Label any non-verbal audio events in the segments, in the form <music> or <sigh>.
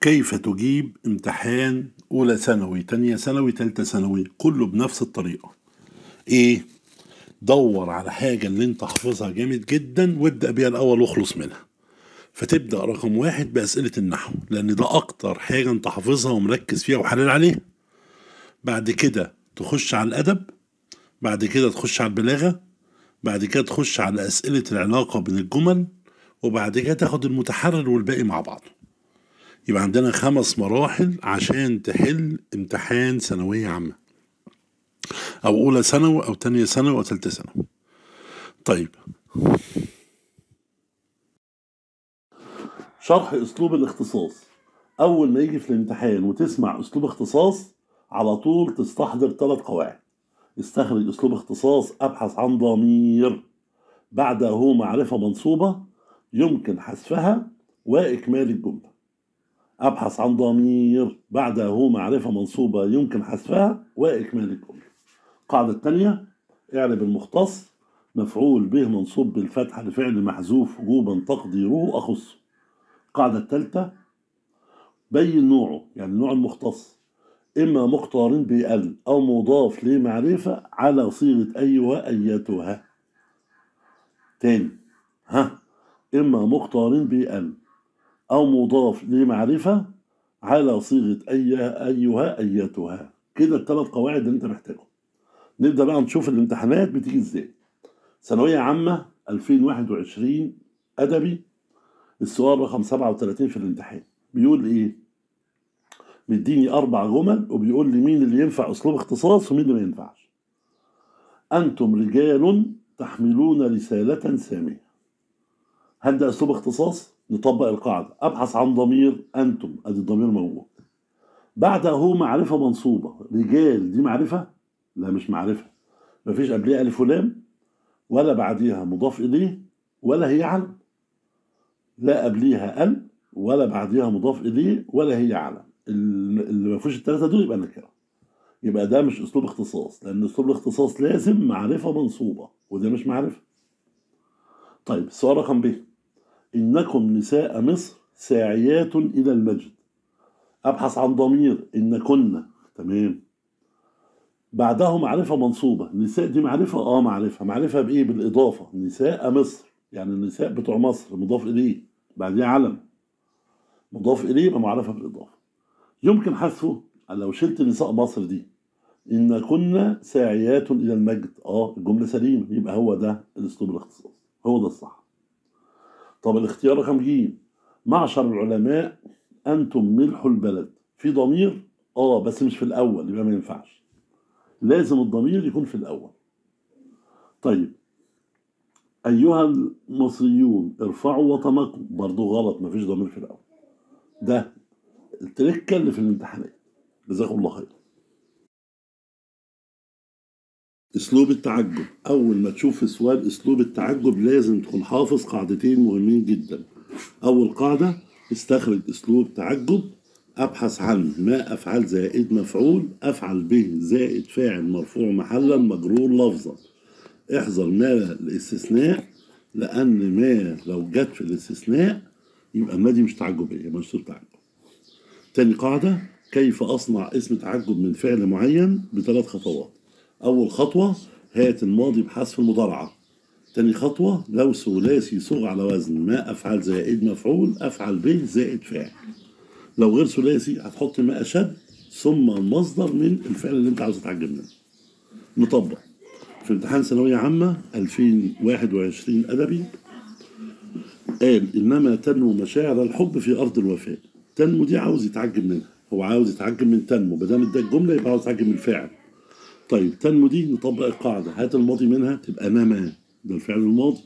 كيف تجيب امتحان أولى ثانوي تانية ثانوي تالتة ثانوي كله بنفس الطريقة إيه دور على حاجة اللي انت حافظها جامد جدا وابدأ بيها الأول واخلص منها فتبدأ رقم واحد بأسئلة النحو لأن ده أكتر حاجة انت حافظها ومركز فيها وحلال عليها بعد كده تخش على الأدب بعد كده تخش على البلاغة بعد كده تخش على أسئلة العلاقة بين الجمل وبعد كده تاخد المتحرر والباقي مع بعضه يبقى عندنا خمس مراحل عشان تحل امتحان ثانوية عامة أو أولى ثانوي أو تانية ثانوي أو تالتة ثانوي طيب شرح أسلوب الاختصاص أول ما يجي في الامتحان وتسمع أسلوب اختصاص على طول تستحضر ثلاث قواعد استخرج أسلوب اختصاص أبحث عن ضمير بعده معرفة منصوبة يمكن حذفها وإكمال الجملة أبحث عن ضمير بعده معرفة منصوبة يمكن حذفها وإكمال الجملة القاعدة الثانية اعرب المختص مفعول به منصوب بالفتحة لفعل محذوف وجوبا تقديره أخصه القاعدة الثالثة بين نوعه يعني نوع المختص إما مختار بأل أو مضاف لمعرفة على صيغة أي وأيتها تاني ها إما مختار بأل أو مضاف لمعرفة على صيغة أيها أيها أيتها كده الثلاث قواعد اللي أنت محتاجهم نبدأ بقى نشوف الامتحانات بتيجي إزاي ثانوية عامة 2021 أدبي السؤال رقم 37 في الامتحان بيقول إيه؟ مديني أربع جمل وبيقول لي مين اللي ينفع أسلوب اختصاص ومين اللي ما ينفعش أنتم رجال تحملون رسالة سامية هل ده أسلوب اختصاص؟ نطبق القاعدة أبحث عن ضمير أنتم أدي الضمير موجود بعد هو معرفة منصوبة رجال دي معرفة لا مش معرفة ما فيش قبليها ألف ولام ولا بعديها مضاف إليه ولا هي علم لا قبليها أل ولا بعديها مضاف إليه ولا هي علم اللي ما فيهوش الثلاثة دول يبقى نكرة يبقى ده مش أسلوب اختصاص لأن أسلوب الاختصاص لازم معرفة منصوبة وده مش معرفة طيب السؤال رقم ب إنكم نساء مصر ساعيات إلى المجد أبحث عن ضمير إنكن تمام بعدها معرفة منصوبة نساء دي معرفة آه معرفة معرفة بإيه بالإضافة نساء مصر يعني النساء بتوع مصر مضاف إليه بعديه علم مضاف إليه يبقى معرفة بالإضافة يمكن حذفه لو شلت نساء مصر دي إن كنا ساعيات إلى المجد آه الجملة سليمة يبقى هو ده الأسلوب الاختصاص هو ده الصح طب الاختيار رقم ج معشر العلماء انتم ملح البلد في ضمير اه بس مش في الاول يبقى ما ينفعش لازم الضمير يكون في الاول طيب ايها المصريون ارفعوا وطنكم برضه غلط ما فيش ضمير في الاول ده التركه اللي في الامتحانات جزاكم الله خير اسلوب التعجب اول ما تشوف سؤال اسلوب التعجب لازم تكون حافظ قاعدتين مهمين جدا اول قاعده استخرج اسلوب تعجب ابحث عن ما افعل زائد مفعول افعل به زائد فاعل مرفوع محلا مجرور لفظا احذر ما الاستثناء لان ما لو جت في الاستثناء يبقى ما دي مش تعجبيه مش تعجب تاني قاعده كيف اصنع اسم تعجب من فعل معين بثلاث خطوات أول خطوة هات الماضي بحذف المضارعة تاني خطوة لو ثلاثي صوغ على وزن ما أفعل زائد مفعول أفعل به زائد فاعل لو غير ثلاثي هتحط ما أشد ثم المصدر من الفعل اللي أنت عاوز تتعجب منه نطبق في امتحان ثانوية عامة 2021 أدبي قال إنما تنمو مشاعر الحب في أرض الوفاء تنمو دي عاوز يتعجب منها هو عاوز يتعجب من تنمو ما دام اداك الجملة يبقى عاوز يتعجب من الفاعل طيب تنمو دي نطبق القاعدة هات الماضي منها تبقى نما ده الفعل الماضي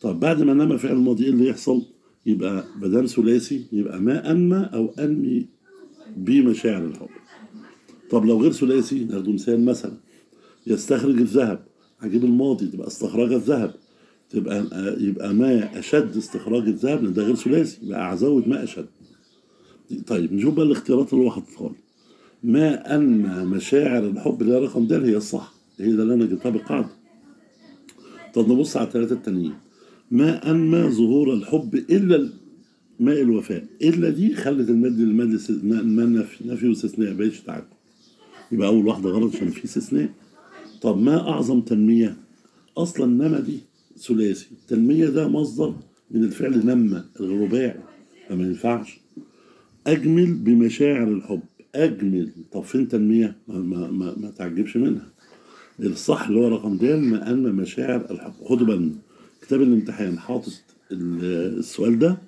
طب بعد ما نما فعل الماضي ايه اللي يحصل؟ يبقى بدل ثلاثي يبقى ما أنمى أو أنمي بمشاعر الحب طب لو غير ثلاثي ناخده مثال مثلا يستخرج الذهب هجيب الماضي تبقى استخرج الذهب تبقى يبقى ما اشد استخراج الذهب ده غير ثلاثي يبقى ازود ما اشد طيب نشوف بقى الاختيارات اللي هو حاططها لي ما أن مشاعر الحب لا رقم ده هي الصح هي ده اللي أنا جبتها بالقاعدة طب نبص على الثلاثة التانيين ما أنمى ظهور الحب إلا ماء الوفاء إلا دي خلت المد المد نفي نفي واستثناء بقتش تعاقب يبقى أول واحدة غلط عشان في استثناء طب ما أعظم تنمية أصلا نما دي ثلاثي التنمية ده مصدر من الفعل نمى الرباعي فما ينفعش أجمل بمشاعر الحب اجمل طب فين تنميه؟ ما, ما, ما, ما تعجبش منها. الصح اللي هو رقم د ان مشاعر الحب خدوا بالنا كتاب الامتحان حاطط السؤال ده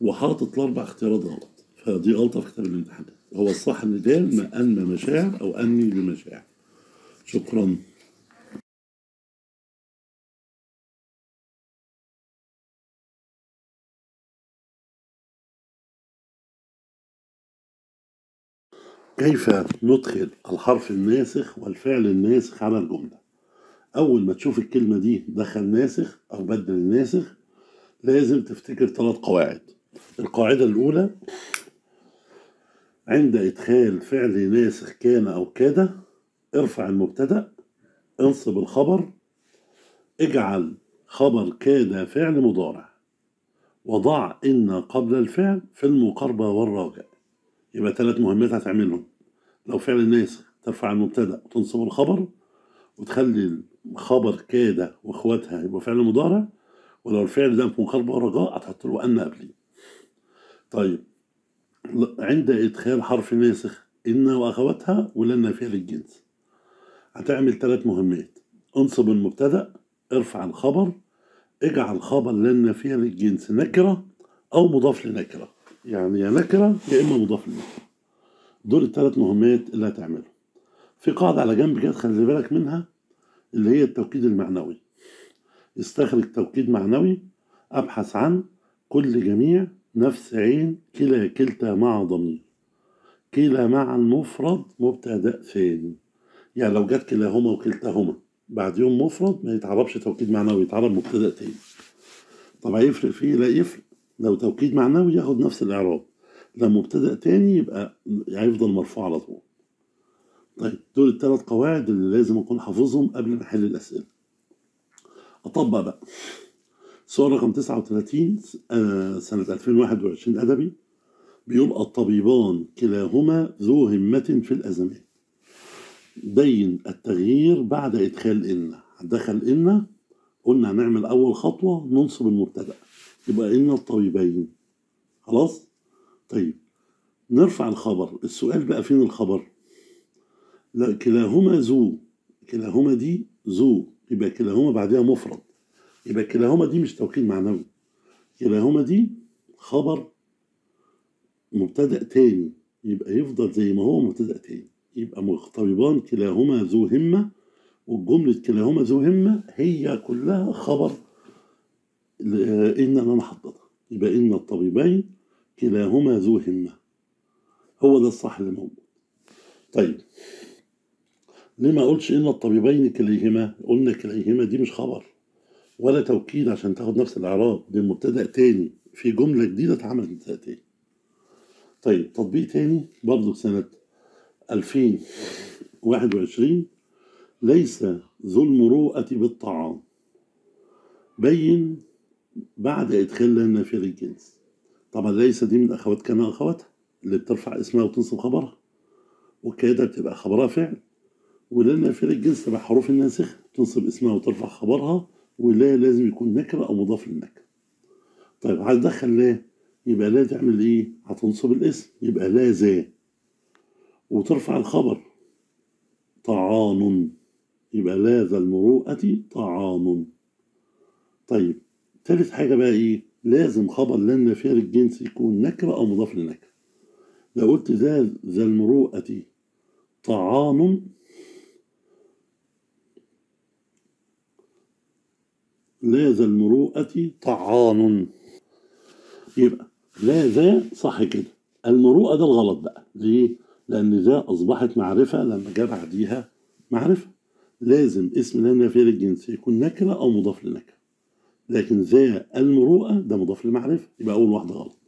وحاطط الاربع اختيارات غلط فدي غلطه في كتاب الامتحان هو الصح ان د ان مشاعر او اني بمشاعر شكرا كيف ندخل الحرف الناسخ والفعل الناسخ على الجملة أول ما تشوف الكلمة دي دخل ناسخ أو بدل الناسخ لازم تفتكر ثلاث قواعد القاعدة الأولى عند إدخال فعل ناسخ كان أو كاد ارفع المبتدأ انصب الخبر اجعل خبر كاد فعل مضارع وضع إن قبل الفعل في المقاربة والراجع يبقى ثلاث مهمات هتعملهم لو فعل الناس ترفع المبتدا وتنصب الخبر وتخلي الخبر كاد واخواتها يبقى فعل مضارع ولو الفعل ده منقلب رجاء هتحط له ان قبليه طيب عند ادخال حرف ناسخ ان واخواتها ولن فعل الجنس هتعمل ثلاث مهمات انصب المبتدا ارفع الخبر اجعل خبر لن فعل الجنس نكره او مضاف لنكره يعني يا نكره يا اما مضاف اليه دول الثلاث مهمات اللي هتعملها في قاعده على جنب كده خلي بالك منها اللي هي التوكيد المعنوي استخرج توكيد معنوي ابحث عن كل جميع نفس عين كلا كلتا مع ضمير كلا مع المفرد مبتدا ثاني يعني لو جت كلاهما وكلتاهما بعد يوم مفرد ما يتعربش توكيد معنوي يتعرب مبتدا ثاني طب هيفرق فيه لا يفرق لو توكيد معنوي ياخد نفس الاعراب لو مبتدا تاني يبقى هيفضل مرفوع على طول طيب دول الثلاث قواعد اللي لازم اكون حافظهم قبل ما احل الاسئله اطبق بقى سؤال رقم 39 آه، سنة 2021 أدبي بيقول الطبيبان كلاهما ذو همة في الأزمات بين التغيير بعد إدخال إن دخل إن قلنا هنعمل أول خطوة ننصب المبتدأ يبقى إن إيه الطبيبين خلاص طيب نرفع الخبر السؤال بقى فين الخبر لا كلاهما ذو كلاهما دي ذو يبقى كلاهما بعدها مفرد يبقى كلاهما دي مش توكيد معنوي كلاهما دي خبر مبتدأ تاني يبقى يفضل زي ما هو مبتدأ تاني يبقى مخطبان كلاهما ذو همة والجملة كلاهما ذو همة هي كلها خبر إننا نحضر يبقى إن الطبيبين كلاهما ذو همة هو ده الصح اللي موجود طيب ليه ما قلتش إن الطبيبين كليهما قلنا كليهما دي مش خبر ولا توكيد عشان تاخد نفس الإعراب دي مبتدأ تاني في جملة جديدة اتعملت مبتدأ تاني طيب تطبيق تاني برضه سنة 2021 ليس ذو المروءة بالطعام بين بعد ادخال لنا في الجنس طبعا ليس دي من أخوات كان أخواتها اللي بترفع اسمها وتنصب خبرها وكده بتبقى خبرها فعل ولنا في الجنس تبع حروف الناسخة تنصب اسمها وترفع خبرها ولا لازم يكون نكرة أو مضاف للنكرة طيب هتدخل لا يبقى لا تعمل إيه هتنصب الاسم يبقى لا زي وترفع الخبر طعان يبقى لا ذا المروءة طعان طيب تالت حاجة بقى إيه؟ لازم خبر لا النافية الجنس يكون نكرة أو مضاف لنكرة لو قلت ذا ذا المروءة طعام لا ذا المروءة طعان يبقى لا ذا صح كده المروءة ده الغلط بقى ليه؟ لأن ذا أصبحت معرفة لما جاء بعديها معرفة لازم اسم لا في الجنس يكون نكرة أو مضاف لنكرة لكن ذا المروءة ده مضاف للمعرفة يبقى أول واحدة غلط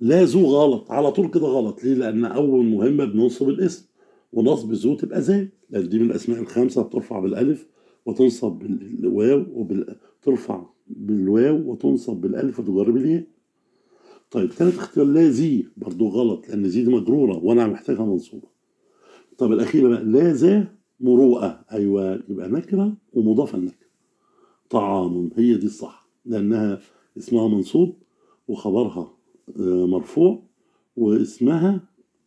لا ذو غلط على طول كده غلط ليه؟ لأن أول مهمة بننصب الاسم ونصب ذو تبقى ذا لأن دي من الأسماء الخمسة بترفع بالألف وتنصب بالواو وبال... ترفع بالواو وتنصب بالألف وتجر بالياء طيب ثالث اختيار لا ذي برضه غلط لأن ذي دي مجرورة وأنا محتاجها منصوبة طب الأخيرة بقى لا ذا مروءة أيوه يبقى نكرة ومضافة النكرة طعام هي دي الصح لأنها اسمها منصوب وخبرها آه، مرفوع واسمها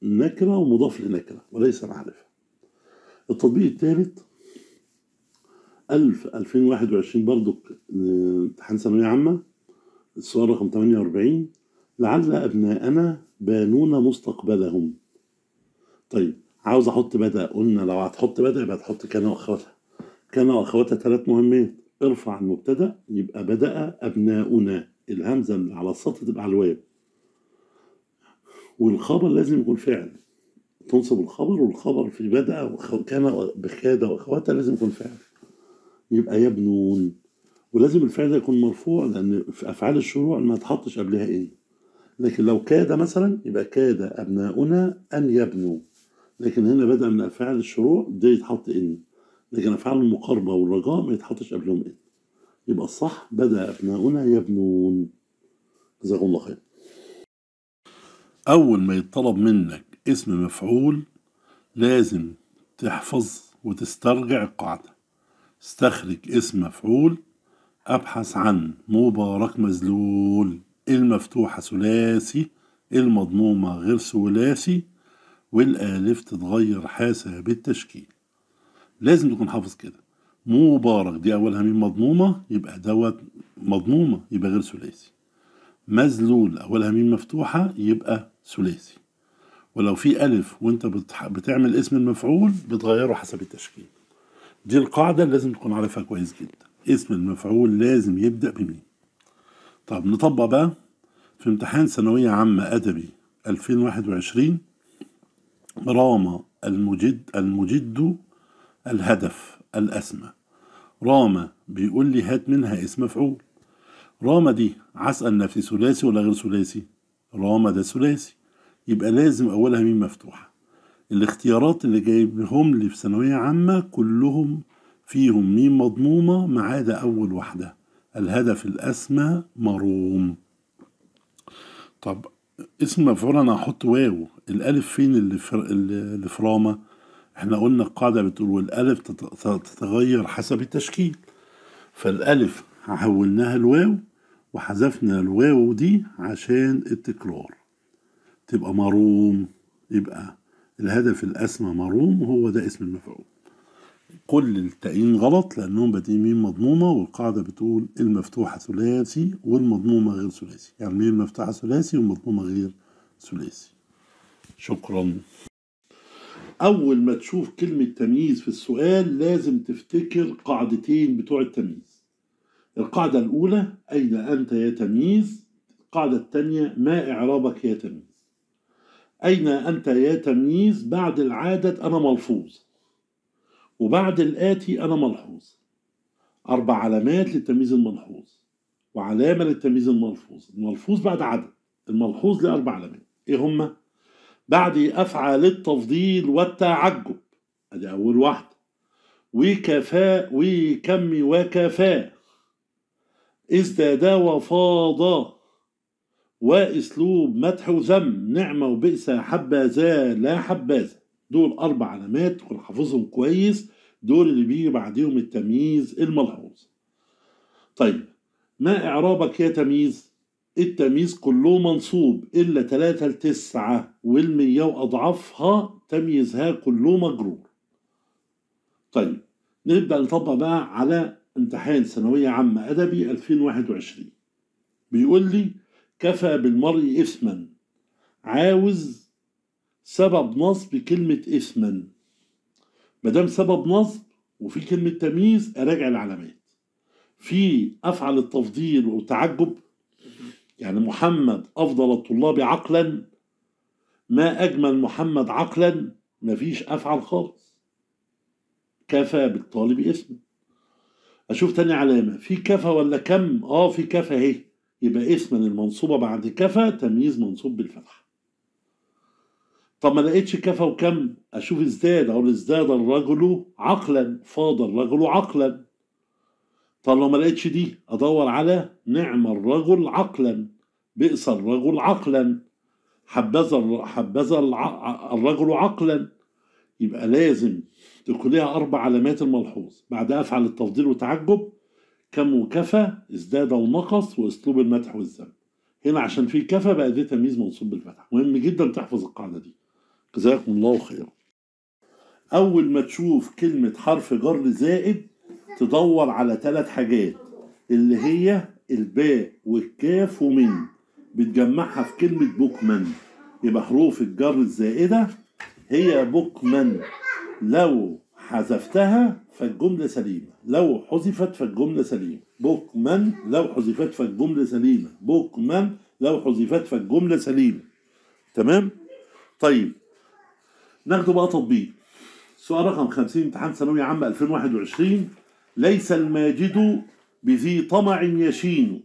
نكرة ومضاف لنكرة وليس معرفة التطبيق الثالث 1000 2021 برضو آه، امتحان ثانوية عامة السؤال رقم 48 لعل أبناءنا بانون مستقبلهم طيب عاوز أحط بدأ قلنا لو هتحط بدأ يبقى تحط كان وأخواتها كان وأخواتها ثلاث مهمات ارفع المبتدا يبقى بدأ أبناؤنا الهمزة اللي على السطر تبقى على الواو والخبر لازم يكون فعل تنصب الخبر والخبر في بدأ كان بخادة وأخواتها لازم يكون فعل يبقى يبنون ولازم الفعل ده يكون مرفوع لأن في أفعال الشروع ما تحطش قبلها إيه لكن لو كاد مثلا يبقى كاد أبناؤنا أن يبنوا لكن هنا بدأ من أفعال الشروع ده يتحط إن لكن أفعال المقاربة والرجاء ما يتحطش قبلهم إن إيه؟ يبقى الصح بدأ أبناؤنا يبنون جزاكم الله خير أول ما يطلب منك اسم مفعول لازم تحفظ وتسترجع القاعدة استخرج اسم مفعول أبحث عن مبارك مزلول المفتوحة ثلاثي المضمومة غير ثلاثي والآلف تتغير حاسه التشكيل لازم تكون حافظ كده مبارك دي اولها ميم مضمومه يبقى دوت مضمومه يبقى غير ثلاثي مذلول اولها ميم مفتوحه يبقى ثلاثي ولو في الف وانت بتعمل اسم المفعول بتغيره حسب التشكيل دي القاعده اللي لازم تكون عارفها كويس جدا اسم المفعول لازم يبدا بمين طب نطبق بقى في امتحان ثانويه عامه ادبي 2021 راما المجد المجد الهدف الأسمى راما بيقول لي هات منها اسم مفعول راما دي هسأل نفسي ثلاثي ولا غير ثلاثي راما ده ثلاثي يبقى لازم أولها مين مفتوحة الاختيارات اللي جايبهم لي في ثانوية عامة كلهم فيهم ميم مضمومة ما عدا أول واحدة الهدف الأسمى مروم طب اسم مفعول أنا هحط واو الألف فين اللي, اللي في راما؟ احنا قلنا القاعدة بتقول والألف تتغير حسب التشكيل فالألف حولناها الواو وحذفنا الواو دي عشان التكرار تبقى مروم يبقى الهدف الأسمى مروم وهو ده اسم المفعول كل التعيين غلط لأنهم بادئين ميم مضمومة والقاعدة بتقول المفتوحة ثلاثي والمضمومة غير ثلاثي يعني ميم مفتوحة ثلاثي والمضمومة غير ثلاثي شكرا أول ما تشوف كلمة تمييز في السؤال لازم تفتكر قاعدتين بتوع التمييز القاعدة الأولى أين أنت يا تمييز القاعدة الثانية ما إعرابك يا تمييز أين أنت يا تمييز بعد العادة أنا ملفوظ وبعد الآتي أنا ملحوظ أربع علامات للتمييز الملحوظ وعلامة للتمييز الملفوظ الملفوظ بعد عدد الملحوظ لأربع علامات إيه هما؟ بعد أفعى التفضيل والتعجب أدي أول واحدة وكفاء وكم وكفاء ازداد وفاض واسلوب مدح وذم نعمه وبئس حبذا لا حبذا دول اربع علامات تكون حافظهم كويس دول اللي بيجي بعديهم التمييز الملحوظ طيب ما اعرابك يا تمييز التمييز كله منصوب إلا 3 لتسعة والمية وأضعافها تمييزها كله مجرور طيب نبدأ نطبق بقى على امتحان ثانوية عامة أدبي 2021 بيقول لي كفى بالمرء إثما عاوز سبب نصب كلمة إثما مادام سبب نصب وفي كلمة تمييز أراجع العلامات في أفعل التفضيل وتعجب يعني محمد أفضل الطلاب عقلا ما أجمل محمد عقلا ما فيش أفعل خالص كفى بالطالب اسما أشوف تاني علامة في كفى ولا كم آه في كفى أهي يبقى اسما المنصوبة بعد كفى تمييز منصوب بالفتحة طب ما لقيتش كفى وكم أشوف ازداد أقول ازداد الرجل عقلا فاض الرجل عقلا طالما ما لقيتش دي ادور على نعم الرجل عقلا بئس الرجل عقلا حبذا حبذا الرجل عقلا يبقى لازم تكون ليها اربع علامات الملحوظ بعد افعل التفضيل وتعجب كم وكفى ازداد ونقص واسلوب المدح والذم هنا عشان في كفى بقى دي تمييز منصوب بالفتح مهم جدا تحفظ القاعده دي جزاكم الله خيرا اول ما تشوف كلمه حرف جر زائد تدور على ثلاث حاجات اللي هي الباء والكاف ومن بتجمعها في كلمة بوكمان يبقى حروف الجر الزائدة هي بوكمان لو حذفتها فالجملة سليمة لو حذفت فالجملة سليمة بوكمان لو حذفت فالجملة سليمة بوكمان لو حذفت فالجملة سليمة تمام؟ طيب ناخده بقى تطبيق سؤال رقم 50 امتحان ثانوي عام 2021 ليس الماجد بذي طمع يشين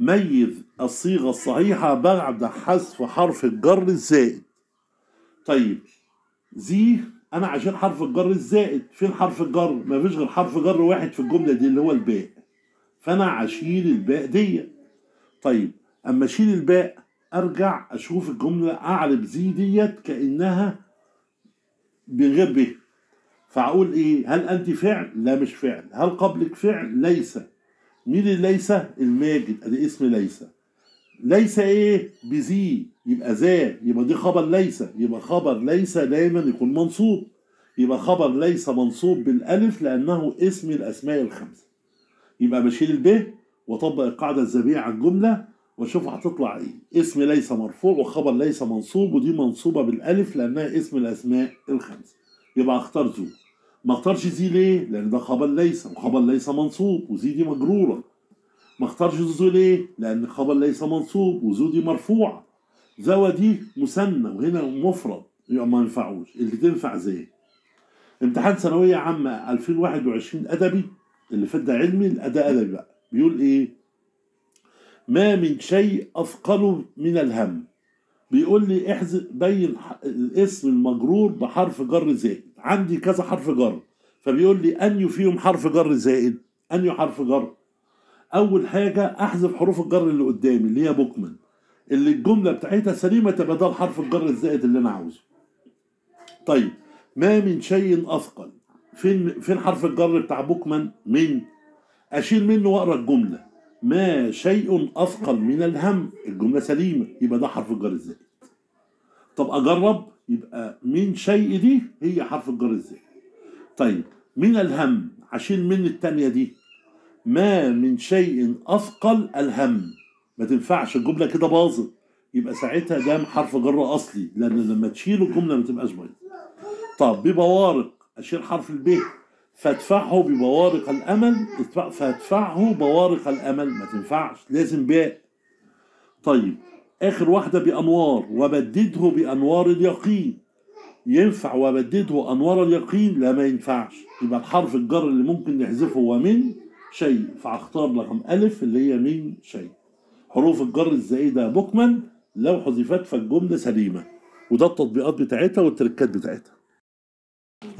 ميز الصيغة الصحيحة بعد حذف حرف الجر الزائد طيب ذي انا عشان حرف الجر الزائد فين حرف الجر مفيش غير حرف جر واحد في الجملة دي اللي هو الباء فانا عشيل الباء دي طيب اما اشيل الباء ارجع اشوف الجملة اعرب زي ديت كأنها بغير غير فاقول ايه هل انت فعل لا مش فعل هل قبلك فعل ليس مين اللي ليس الماجد ادي اسم ليس ليس ايه بذي يبقى ذا يبقى دي خبر ليس يبقى خبر ليس دايما يكون منصوب يبقى خبر ليس منصوب بالالف لانه اسم الاسماء الخمسه يبقى بشيل الب واطبق القاعده الذبيعه على الجمله واشوف هتطلع ايه اسم ليس مرفوع وخبر ليس منصوب ودي منصوبه بالالف لانها اسم الاسماء الخمسه يبقى اختار زوج ما اختارش زي ليه؟ لأن ده خبر ليس وخبر ليس منصوب وزي دي مجرورة ما اختارش زو ليه؟ لأن خبر ليس منصوب وزو دي مرفوعة زوى دي مثنى وهنا مفرد يبقى ما ينفعوش اللي تنفع زي امتحان ثانوية عامة 2021 أدبي اللي فات ده علمي ده أدبي بقى بيقول إيه؟ ما من شيء أثقل من الهم بيقول لي احذف بين الاسم المجرور بحرف جر زائد عندي كذا حرف جر فبيقول لي انيو فيهم حرف جر زائد انيو حرف جر اول حاجه احذف حروف الجر اللي قدامي اللي هي بوكمان اللي الجمله بتاعتها سليمه تبقى ده حرف الجر الزائد اللي انا عاوزه طيب ما من شيء اثقل فين فين حرف الجر بتاع بوكمان من اشيل منه واقرا الجمله ما شيء اثقل من الهم الجمله سليمه يبقى ده حرف الجر الزائد طب اجرب يبقى من شيء دي هي حرف الجر ازاي طيب من الهم عشان من التانية دي ما من شيء أثقل الهم ما تنفعش الجملة كده باظت يبقى ساعتها ده حرف جر أصلي لأن لما تشيل الجملة ما تبقاش بايظة طب ببوارق أشيل حرف الب فادفعه ببوارق الأمل فادفعه بوارق الأمل ما تنفعش لازم باء طيب اخر واحده بانوار وبدده بانوار اليقين ينفع وبدده انوار اليقين لا ما ينفعش يبقى الحرف الجر اللي ممكن نحذفه هو من شيء فاختار رقم الف اللي هي من شيء حروف الجر الزائده بكما لو حذفت فالجمله سليمه وده التطبيقات بتاعتها والتركات بتاعتها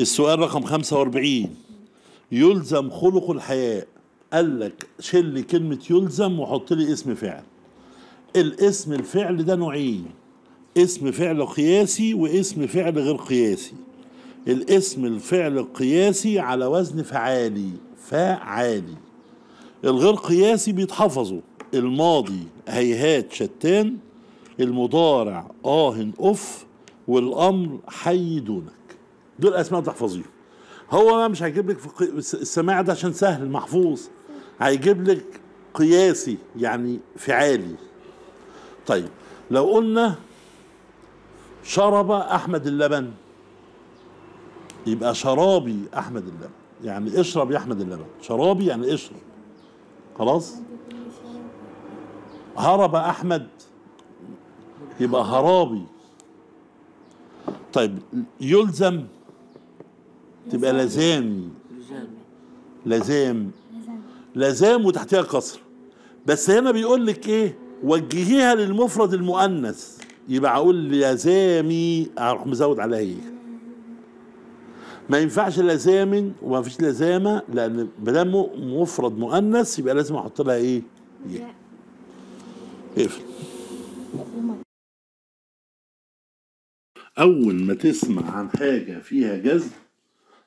السؤال رقم 45 يلزم خلق الحياء قال لك شل لي كلمه يلزم وحط لي اسم فعل الاسم الفعل ده نوعين اسم فعل قياسي واسم فعل غير قياسي الاسم الفعل القياسي على وزن فعالي فعالي الغير قياسي بيتحفظوا الماضي هيهات شتان المضارع آهن أف والأمر حي دونك دول أسماء تحفظيهم هو ما مش هيجيب لك في السماع ده عشان سهل محفوظ هيجيب لك قياسي يعني فعالي طيب لو قلنا شرب احمد اللبن يبقى شرابي احمد اللبن يعني اشرب يا احمد اللبن شرابي يعني اشرب خلاص هرب احمد يبقى هرابي طيب يلزم تبقى لزامي لزام لزام وتحتها قصر بس هنا بيقول لك ايه وجهيها للمفرد المؤنث يبقى اقول لزامي اروح مزود عليها ايه ما ينفعش لزام وما فيش لزامه لان ما دام مفرد مؤنث يبقى لازم احط لها ايه؟ ايه اقفل اول ما تسمع عن حاجه فيها جزم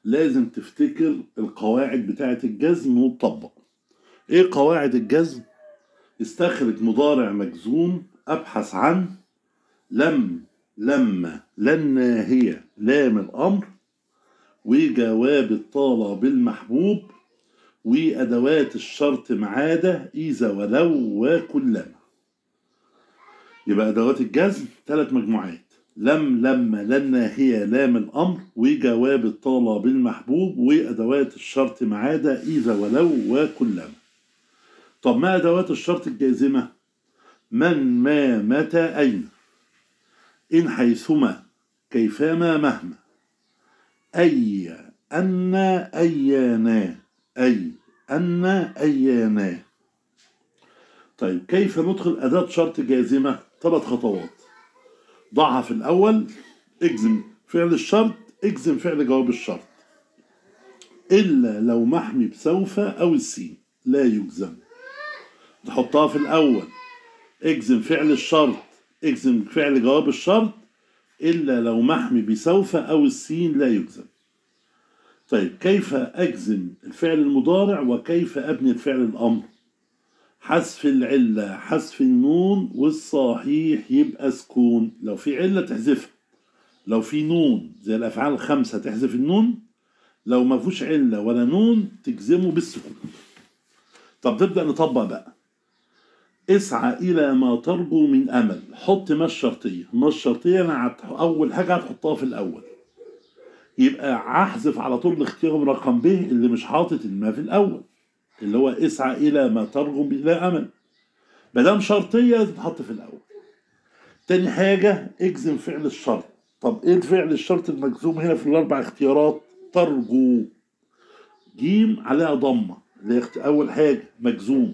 لازم تفتكر القواعد بتاعه الجزم وتطبق ايه قواعد الجزم استخرج مضارع مجزوم أبحث عن لم لما لن هي لام الأمر وجواب الطالب المحبوب وأدوات الشرط معادة إذا ولو وكلما يبقى أدوات الجزم ثلاث مجموعات لم لما لنا هي لام الأمر وجواب الطالب المحبوب وأدوات الشرط معادة إذا ولو وكلما طب ما أدوات الشرط الجازمة من ما متى أين إن حيثما كيفما مهما أي أن أيانا أي أن أيانا طيب كيف ندخل أداة شرط جازمة ثلاث خطوات ضعها في الأول اجزم فعل الشرط اجزم فعل جواب الشرط إلا لو محمي بسوف أو السين لا يجزم تحطها في الأول اجزم فعل الشرط اجزم فعل جواب الشرط إلا لو محمي بسوف أو السين لا يجزم طيب كيف أجزم الفعل المضارع وكيف أبني الفعل الأمر حذف العلة حذف النون والصحيح يبقى سكون لو في علة تحذفها لو في نون زي الأفعال الخمسة تحذف النون لو ما فيهوش علة ولا نون تجزمه بالسكون طب نبدأ نطبق بقى اسعى الى ما ترجو من امل حط ما الشرطيه ما الشرطيه انا اول حاجه هتحطها في الاول يبقى هحذف على طول الاختيار رقم ب اللي مش حاطط الما في الاول اللي هو اسعى الى ما ترجو الى امل ما دام شرطيه لازم تتحط في الاول تاني حاجه اجزم فعل الشرط طب ايه الفعل الشرط المجزوم هنا في الاربع اختيارات ترجو جيم عليها ضمه اللي اول حاجه مجزوم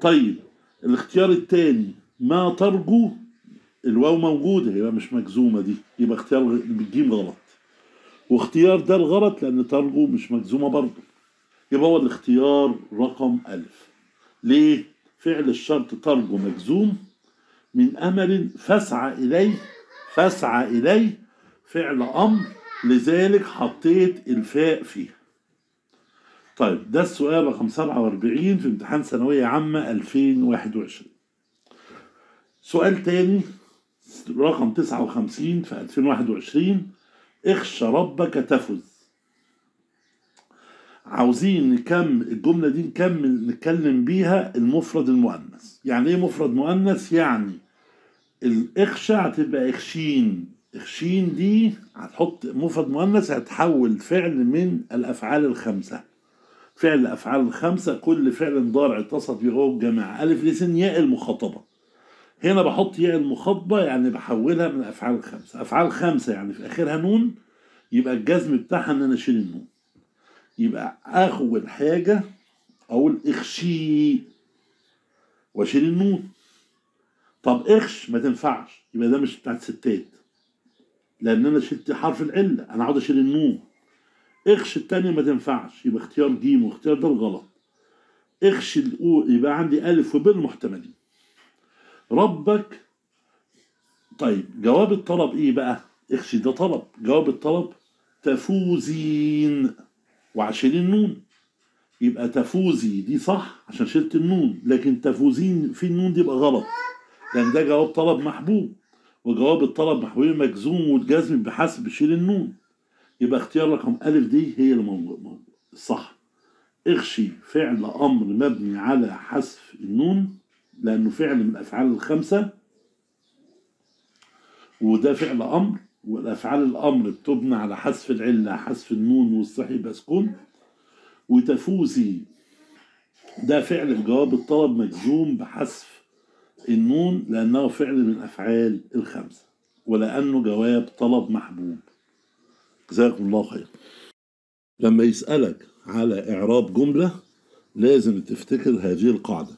طيب الاختيار الثاني ما ترجو الواو موجودة يبقى مش مجزومة دي يبقى اختيار بالجيم غلط واختيار ده الغلط لأن ترجو مش مجزومة برضه يبقى هو الاختيار رقم ألف ليه؟ فعل الشرط ترجو مجزوم من أمل فاسعى إليه فاسعى إليه فعل أمر لذلك حطيت الفاء فيه طيب ده السؤال رقم 47 في امتحان ثانوية عامة 2021 سؤال تاني رقم 59 في 2021 اخشى ربك تفز عاوزين نكم الجملة دي نكمل نتكلم بيها المفرد المؤنث يعني ايه مفرد مؤنث يعني الاخشى هتبقى اخشين اخشين دي هتحط مفرد مؤنث هتحول فعل من الافعال الخمسه فعل الافعال الخمسه كل فعل ضارع اتصل به الجماعه الف لسين ياء المخاطبه هنا بحط ياء المخاطبه يعني بحولها من افعال الخمسه افعال خمسه يعني في اخرها نون يبقى الجزم بتاعها ان انا اشيل النون يبقى اول حاجه اقول اخشي واشيل النون طب اخش ما تنفعش يبقى ده مش بتاعت ستات لان انا شلت حرف العله انا عاوز اشيل النون اخش التانية ما تنفعش يبقى اختيار دي واختيار ده غلط اخش الأو يبقى عندي ألف وب محتملين ربك طيب جواب الطلب إيه بقى؟ اخش ده طلب جواب الطلب تفوزين وعشان النون يبقى تفوزي دي صح عشان شلت النون لكن تفوزين في النون دي يبقى غلط لأن يعني ده جواب طلب محبوب وجواب الطلب محبوب مجزوم وجزم بحسب شيل النون يبقى اختيار رقم ألف دي هي الصح اخشي فعل أمر مبني على حذف النون لأنه فعل من الأفعال الخمسة وده فعل أمر والأفعال الأمر بتبنى على حذف العلة حذف النون والصحي بسكون وتفوزي ده فعل الجواب الطلب مجزوم بحذف النون لأنه فعل من أفعال الخمسة ولأنه جواب طلب محبوب جزاكم الله خير لما يسألك على إعراب جملة لازم تفتكر هذه القاعدة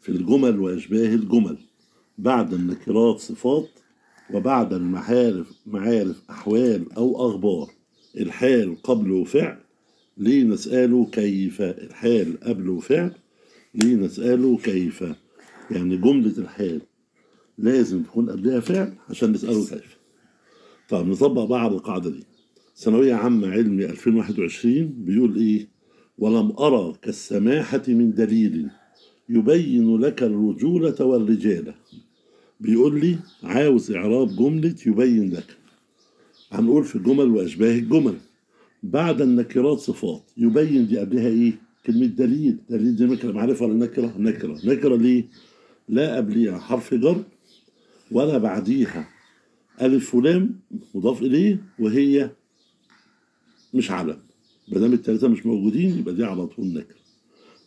في الجمل وأشباه الجمل بعد النكرات صفات وبعد المحارف معارف أحوال أو أخبار الحال قبل وفعل ليه نسأله كيف الحال قبل وفعل ليه نسأله كيف يعني جملة الحال لازم تكون قبلها فعل عشان نسأله كيف طب نطبق بقى على القاعدة دي ثانوية عامة علمي 2021 بيقول إيه ولم أرى كالسماحة من دليل يبين لك الرجولة والرجالة بيقول لي عاوز إعراب جملة يبين لك هنقول في الجمل وأشباه الجمل بعد النكرات صفات يبين دي قبلها إيه كلمة دليل دليل دي نكرة معرفة ولا نكرة نكرة نكرة ليه لا قبليها حرف جر ولا بعديها ألف ولام مضاف إليه وهي مش علم ما دام الثلاثه مش موجودين يبقى دي على طول نكره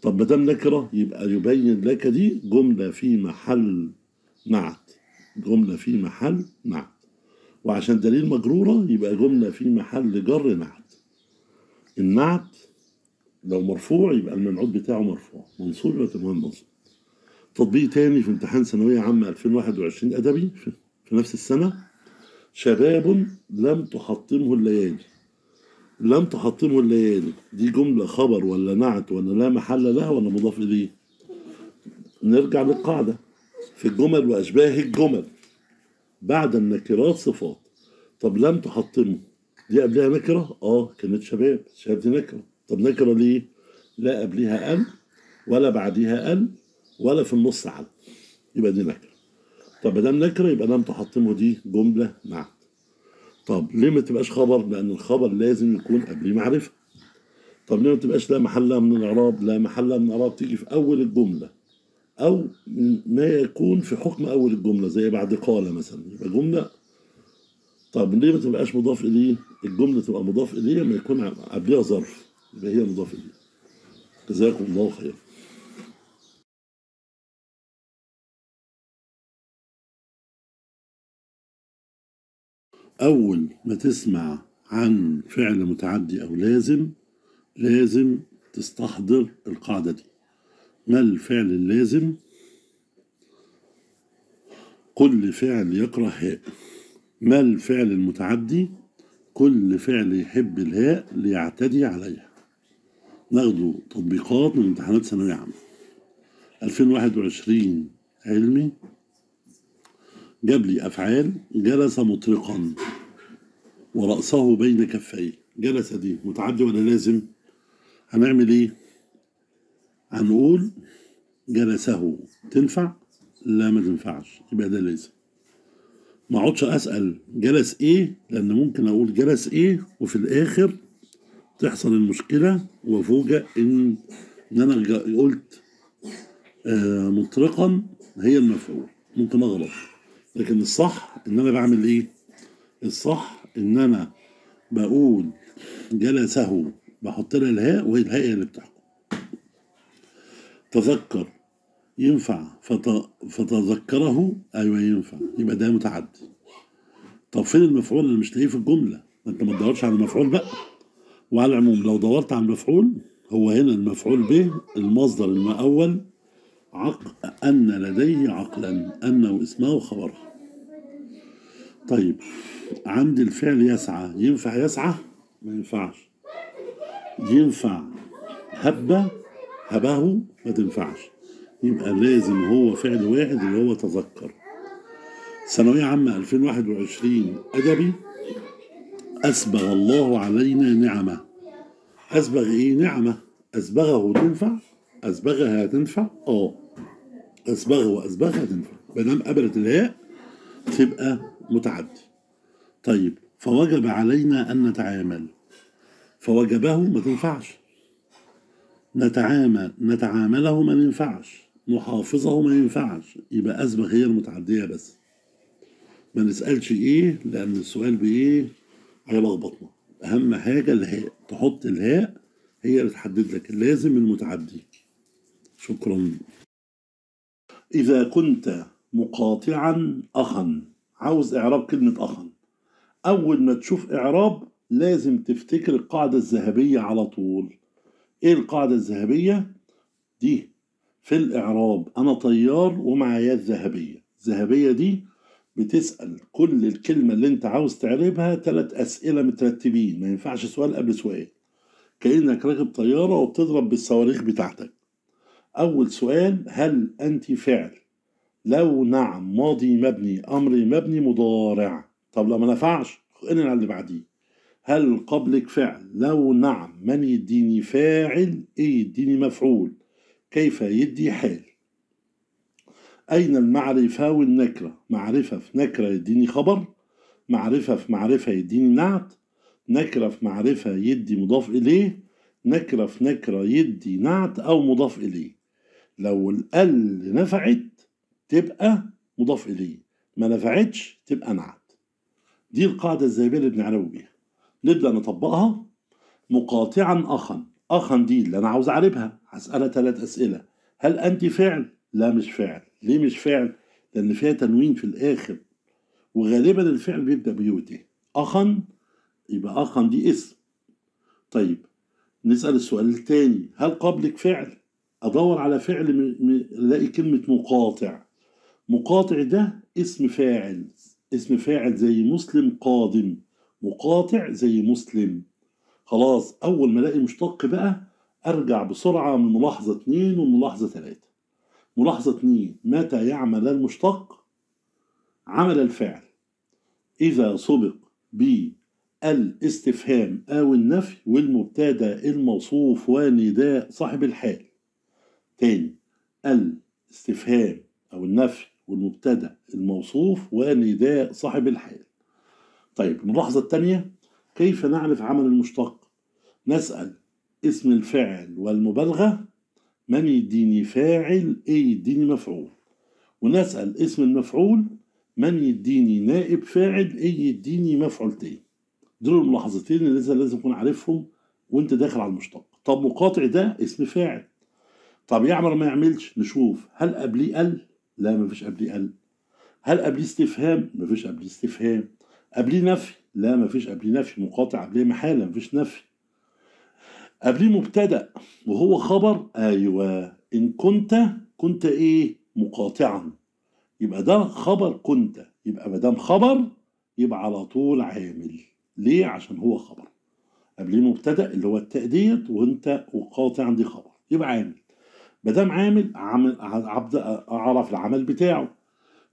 طب ما دام نكره يبقى يبين لك دي جمله في محل نعت جمله في محل نعت وعشان دليل مجروره يبقى جمله في محل جر نعت النعت لو مرفوع يبقى المنعود بتاعه مرفوع منصوب يبقى تنوين منصوب تطبيق تاني في امتحان ثانوية عامة 2021 أدبي في نفس السنة شباب لم تحطمه الليالي لم تحطمه الليالي دي جملة خبر ولا نعت ولا لا محل لها ولا مضاف إليه نرجع للقاعدة في الجمل وأشباه الجمل بعد النكرات صفات طب لم تحطمه دي قبلها نكرة؟ اه كانت شباب شباب دي نكرة طب نكرة ليه؟ لا قبلها أن ولا بعديها أن ولا في النص على يبقى دي نكرة طب ما دام نكرة يبقى لم تحطمه دي جملة نعت طب ليه ما تبقاش خبر لان الخبر لازم يكون قبليه معرفه طب ليه ما تبقاش لا محلها من الاعراب لا محلها من الاعراب تيجي في اول الجمله او ما يكون في حكم اول الجمله زي بعد قال مثلا يبقى جمله طب ليه ما تبقاش مضاف اليه الجمله تبقى مضاف اليه ما يكون قبلها ظرف يبقى هي مضاف اليه جزاكم الله خيرا أول ما تسمع عن فعل متعدي أو لازم لازم تستحضر القاعدة دي ما الفعل اللازم كل فعل يكره هاء ما الفعل المتعدي كل فعل يحب الهاء ليعتدي عليها ناخدوا تطبيقات من امتحانات ثانوية عامة 2021 علمي جاب لي أفعال جلس مطرقا ورأسه بين كفيه جلس دي متعدي ولا لازم هنعمل ايه هنقول جلسه تنفع لا ما تنفعش يبقى ده لازم ما اقعدش اسال جلس ايه لان ممكن اقول جلس ايه وفي الاخر تحصل المشكله وافوجئ ان ان انا قلت آه، مطرقا هي المفعول ممكن اغلط لكن الصح ان انا بعمل ايه الصح ان انا بقول جلسه بحط لها الهاء وهي الهاء اللي بتحكم تذكر ينفع فت... فتذكره ايوه ينفع يبقى ده متعدي طب فين المفعول انا مش لاقيه في الجمله ما انت ما تدورش على المفعول بقى وعلى العموم لو دورت على المفعول هو هنا المفعول به المصدر المأول عقل أن لديه عقلا أنه اسمه خبر طيب عند الفعل يسعى ينفع يسعى ما ينفعش ينفع هبة هبه ما تنفعش يبقى لازم هو فعل واحد اللي هو تذكر ثانوية عامة 2021 أدبي أسبغ الله علينا نعمة أسبغ إيه نعمة أسبغه تنفع أسبغها هتنفع؟ أه أسبغ وأسبغها هتنفع ما دام قبلت الهاء تبقى متعدي طيب فوجب علينا أن نتعامل فوجبه ما تنفعش نتعامل نتعامله ما ينفعش نحافظه ما ينفعش يبقى أسبغ هي المتعدية بس ما نسألش إيه لأن السؤال بإيه هيلخبطنا أهم حاجة الهاء تحط الهاء هي اللي تحدد لك لازم المتعدي شكرا إذا كنت مقاطعا أخا عاوز إعراب كلمة أخا أول ما تشوف إعراب لازم تفتكر القاعدة الذهبية على طول إيه القاعدة الذهبية؟ دي في الإعراب أنا طيار ومعايا الذهبية الذهبية دي بتسأل كل الكلمة اللي أنت عاوز تعربها تلات أسئلة مترتبين ما ينفعش سؤال قبل سؤال كأنك راكب طيارة وبتضرب بالصواريخ بتاعتك أول سؤال هل أنت فعل لو نعم ماضي مبني أمر مبني مضارع طب لو ما نفعش خلينا على اللي بعديه هل قبلك فعل لو نعم من يديني فاعل ايه يديني مفعول كيف يدي حال أين المعرفة والنكرة معرفة في نكرة يديني خبر معرفة في معرفة يديني نعت نكرة في معرفة يدي مضاف إليه نكرة في نكرة يدي نعت أو مضاف إليه لو الال نفعت تبقى مضاف اليه ما نفعتش تبقى نعت دي القاعده الذهبيه اللي بنعربه بيها نبدا نطبقها مقاطعا اخا اخا دي اللي انا عاوز اعربها هسالها ثلاث اسئله هل انت فعل لا مش فعل ليه مش فعل لان فيها تنوين في الاخر وغالبا الفعل بيبدا بيوتي اخا يبقى اخا دي اسم طيب نسال السؤال الثاني هل قبلك فعل ادور على فعل الاقي كلمه مقاطع مقاطع ده اسم فاعل اسم فاعل زي مسلم قادم مقاطع زي مسلم خلاص اول ما الاقي مشتق بقى ارجع بسرعه من ملاحظه اتنين وملاحظه ثلاثة ملاحظه اتنين متى يعمل المشتق عمل الفعل اذا سبق ب الاستفهام او النفي والمبتدا الموصوف ونداء صاحب الحال تاني الاستفهام أو النفي والمبتدأ الموصوف ونداء صاحب الحال طيب الملاحظة الثانية كيف نعرف عمل المشتق نسأل اسم الفعل والمبالغة من يديني فاعل ايه يديني مفعول ونسأل اسم المفعول من يديني نائب فاعل ايه يديني مفعول تاني دول الملاحظتين اللي لازم لازم تكون عارفهم وانت داخل على المشتق طب مقاطع ده اسم فاعل طب يعمل ما يعملش نشوف هل قبليه قل لا ما فيش قبليه قل هل قبليه استفهام ما فيش قبليه استفهام قبليه نفي لا ما فيش قبليه نفي مقاطع قبليه محاله ما فيش نفي قبليه مبتدا وهو خبر ايوه ان كنت كنت ايه مقاطعا يبقى ده خبر كنت يبقى ما دام خبر يبقى على طول عامل ليه عشان هو خبر قبليه مبتدا اللي هو التأدية وانت وقاطع دي خبر يبقى عامل ما دام عامل عامل اعرف العمل بتاعه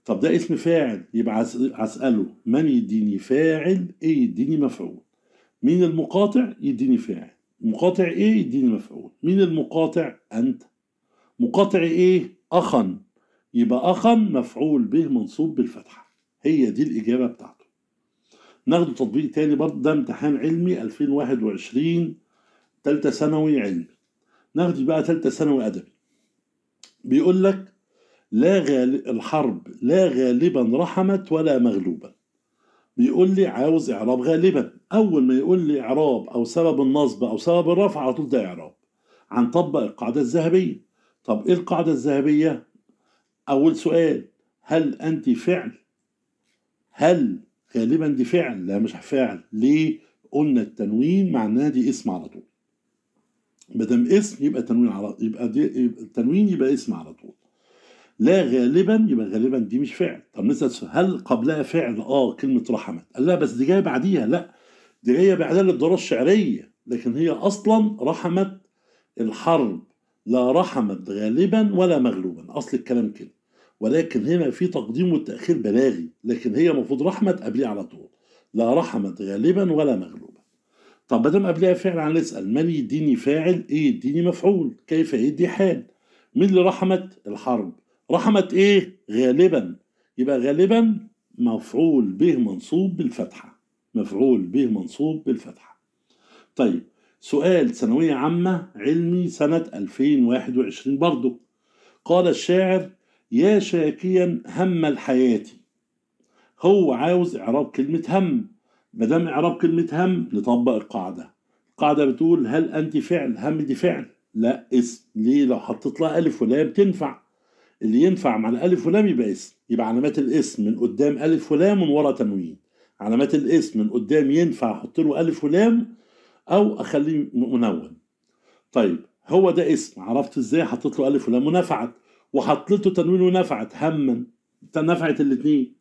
طب ده اسم فاعل يبقى هساله من يديني فاعل ايه يديني مفعول مين المقاطع يديني فاعل مقاطع ايه يديني مفعول مين المقاطع انت مقاطع ايه اخا يبقى اخا مفعول به منصوب بالفتحه هي دي الاجابه بتاعته ناخده تطبيق تاني برضه ده امتحان علمي 2021 تالتة ثانوي علمي ناخد بقى تالتة ثانوي أدبي بيقول لك لا غالب الحرب لا غالبا رحمت ولا مغلوبا بيقول لي عاوز اعراب غالبا اول ما يقول لي اعراب او سبب النصب او سبب الرفع على طول ده اعراب هنطبق القاعده الذهبيه طب ايه القاعده الذهبيه اول سؤال هل انت فعل هل غالبا دي فعل لا مش فعل ليه قلنا التنوين معناه دي اسم على طول ما دام اسم يبقى تنوين على يبقى دي التنوين يبقى اسم على طول لا غالبا يبقى غالبا دي مش فعل طب نسال هل قبلها فعل اه كلمه رحمت قال لا بس دي جايه بعديها لا دي جايه بعدها للدراسه الشعريه لكن هي اصلا رحمت الحرب لا رحمت غالبا ولا مغلوبا اصل الكلام كده ولكن هنا في تقديم وتاخير بلاغي لكن هي المفروض رحمت قبليه على طول لا رحمت غالبا ولا مغلوبا طب ما دام قبلها فعل هنسال من يديني فاعل ايه يديني مفعول كيف يدي حال مين اللي رحمت الحرب رحمت ايه غالبا يبقى غالبا مفعول به منصوب بالفتحه مفعول به منصوب بالفتحه طيب سؤال ثانويه عامه علمي سنه 2021 برضه قال الشاعر يا شاكيا هم الحياه هو عاوز اعراب كلمه هم ما دام اعراب كلمه هم نطبق القاعده القاعده بتقول هل انت فعل هم دي فعل لا اسم ليه لو حطيت لها الف ولام تنفع اللي ينفع مع الالف ولام يبقى اسم يبقى علامات الاسم من قدام الف ولام من ورا تنوين علامات الاسم من قدام ينفع احط له الف ولام او اخليه منون طيب هو ده اسم عرفت ازاي حطيت له الف ولام ونفعت وحطيت له تنوين ونفعت هما نفعت الاثنين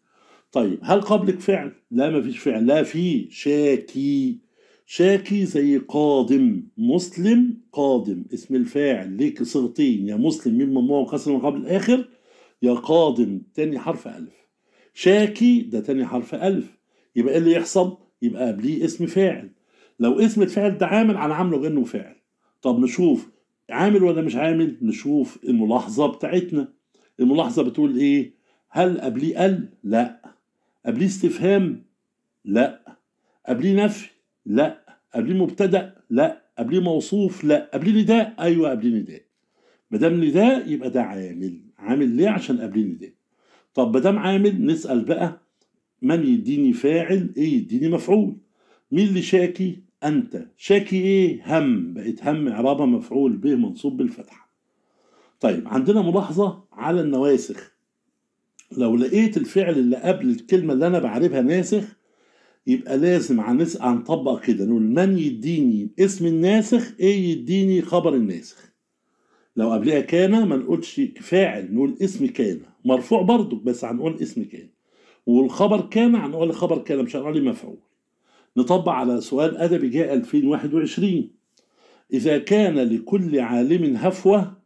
طيب هل قبلك فعل لا ما فيش فعل لا في شاكي شاكي زي قادم مسلم قادم اسم الفاعل ليك صغتين يا مسلم من ممنوع وقسم من قبل الاخر يا قادم تاني حرف الف شاكي ده تاني حرف الف يبقى ايه اللي يحصل يبقى قبليه اسم فاعل لو اسم الفعل ده عامل على عامله غير انه فاعل طب نشوف عامل ولا مش عامل نشوف الملاحظه بتاعتنا الملاحظه بتقول ايه هل قبليه ال لا قبليه استفهام لا قبليه نفي لا قبليه مبتدا لا قبليه موصوف لا قبليه نداء ايوه قبليه نداء ما دام نداء يبقى ده عامل عامل ليه عشان قبليه نداء طب ما دام عامل نسال بقى من يديني فاعل ايه يديني مفعول مين اللي شاكي انت شاكي ايه هم بقت هم اعرابها مفعول به منصوب بالفتحه طيب عندنا ملاحظه على النواسخ لو لقيت الفعل اللي قبل الكلمة اللي أنا بعرفها ناسخ يبقى لازم هنطبق كده نقول من يديني اسم الناسخ ايه يديني خبر الناسخ لو قبلها كان ما نقولش فاعل نقول اسم كان مرفوع برضه بس هنقول اسم كان والخبر كان هنقول خبر كان مش هنقول مفعول نطبق على سؤال ادبي جاء 2021 اذا كان لكل عالم هفوه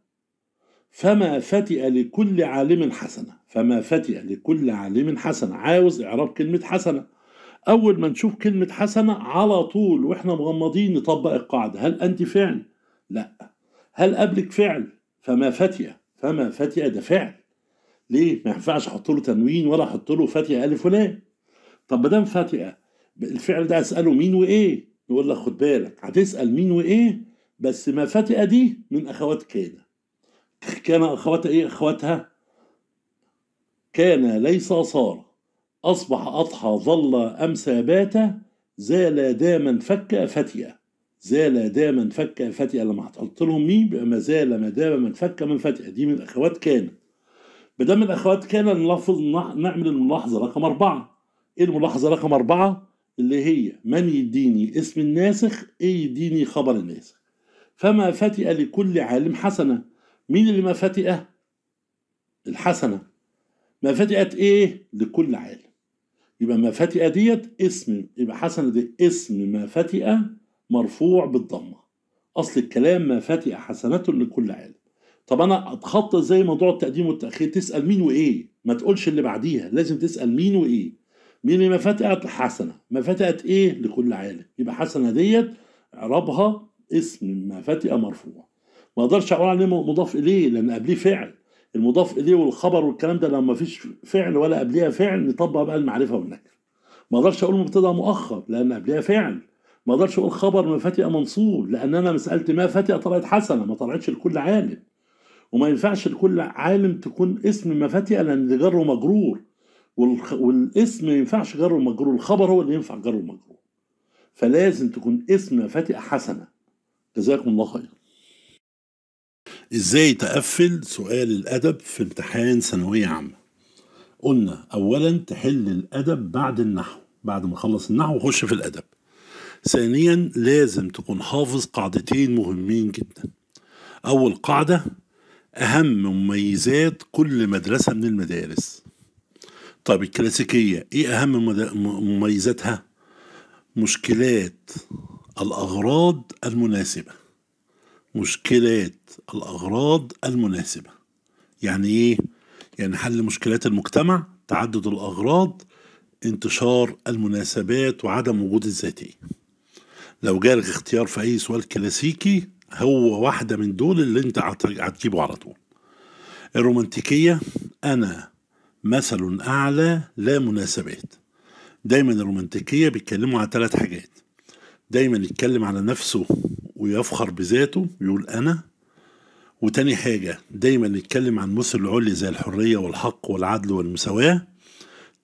فما فتئ لكل عالم حسنة فما فتئ لكل عالم حسنة عاوز إعراب كلمة حسنة أول ما نشوف كلمة حسنة على طول وإحنا مغمضين نطبق القاعدة هل أنت فعل؟ لا هل قبلك فعل؟ فما فتئ فما فتئ ده فعل ليه؟ ما ينفعش أحط له تنوين ولا أحط له فتئ ألف ولا طب ما دام فتئة الفعل ده أسأله مين وإيه؟ يقول لك خد بالك هتسأل مين وإيه؟ بس ما فتئة دي من أخوات كده كان أخواتها إيه أخواتها كان ليس صار أصبح أضحى ظل أمسى بات زال داما فك فتيا زال داما فك فتيا لما هتحط لهم مين بقى ما زال ما دام من فك من فتيا دي من الأخوات كان ما دام من الأخوات كان نلفظ نعمل الملاحظة رقم أربعة إيه الملاحظة رقم أربعة اللي هي من يديني اسم الناسخ إيه يديني خبر الناسخ فما فتئ لكل عالم حسنه مين اللي مفاتئه الحسنه مفاتئه ايه لكل عالم يبقى مفاتئه ديت اسم يبقى حسنه دي اسم مفاتئه مرفوع بالضمه اصل الكلام مفاتئه حسنه لكل عالم طب انا اتخطى ازاي موضوع التقديم والتاخير تسال مين وايه ما تقولش اللي بعديها لازم تسال مين وايه مين اللي مفاتئه حسنه مفاتئه ايه لكل عالم يبقى حسنه ديت اعربها اسم مفاتئه مرفوع ما اقدرش اقول عليه مضاف اليه لان قبليه فعل المضاف اليه والخبر والكلام ده لو ما فيش فعل ولا قبليها فعل نطبق بقى المعرفه والنكره ما اقدرش اقول مبتدا مؤخر لان قبليها فعل ما اقدرش اقول خبر ما فاتئه منصوب لان انا مساله ما فاتئه طلعت حسنه ما طلعتش لكل عالم وما ينفعش لكل عالم تكون اسم ما فاتئه لان اللي جره مجرور والاسم ما ينفعش جره مجرور الخبر هو اللي ينفع جره مجرور فلازم تكون اسم ما فاتئه حسنه جزاكم الله خير ازاي تقفل سؤال الادب في امتحان ثانويه عامه قلنا اولا تحل الادب بعد النحو بعد ما خلص النحو خش في الادب ثانيا لازم تكون حافظ قاعدتين مهمين جدا اول قاعده اهم مميزات كل مدرسه من المدارس طب الكلاسيكيه ايه اهم مميزاتها مشكلات الاغراض المناسبه مشكلات الأغراض المناسبة يعني إيه؟ يعني حل مشكلات المجتمع تعدد الأغراض انتشار المناسبات وعدم وجود الذاتية لو جالك اختيار في أي سؤال كلاسيكي هو واحدة من دول اللي انت هتجيبه على طول الرومانتيكية أنا مثل أعلى لا مناسبات دايما الرومانتيكية بيتكلموا على ثلاث حاجات دايما يتكلم على نفسه ويفخر بذاته يقول أنا وتاني حاجة دايما يتكلم عن مثل العلي زي الحرية والحق والعدل والمساواة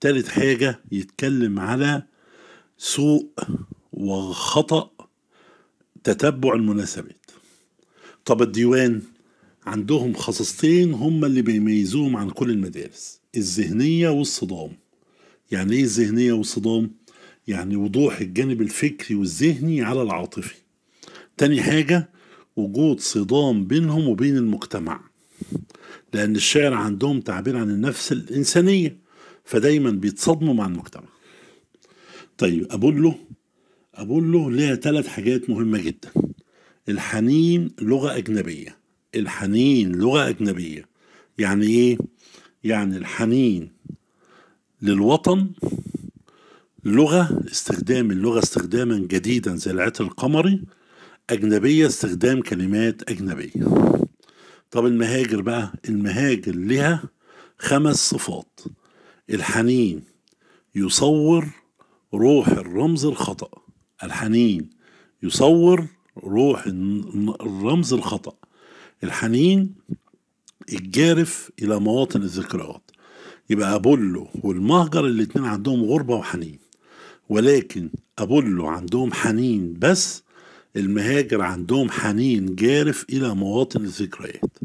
تالت حاجة يتكلم على سوء وخطأ تتبع المناسبات طب الديوان عندهم خصيصتين هما اللي بيميزوهم عن كل المدارس الذهنية والصدام يعني ايه الذهنية والصدام؟ يعني وضوح الجانب الفكري والذهني على العاطفي تاني حاجة وجود صدام بينهم وبين المجتمع لأن الشعر عندهم تعبير عن النفس الإنسانية فدايما بيتصادموا مع المجتمع طيب أقول له ليها ثلاث حاجات مهمة جدا الحنين لغة أجنبية الحنين لغة أجنبية يعني إيه؟ يعني الحنين للوطن لغة استخدام اللغة استخداما جديدا زي العطر القمري أجنبية استخدام كلمات أجنبية طب المهاجر بقى المهاجر لها خمس صفات الحنين يصور روح الرمز الخطأ الحنين يصور روح الرمز الخطأ الحنين الجارف إلى مواطن الذكريات يبقى أبولو والمهجر الاتنين عندهم غربة وحنين ولكن أبولو عندهم حنين بس المهاجر عندهم حنين جارف إلى مواطن الذكريات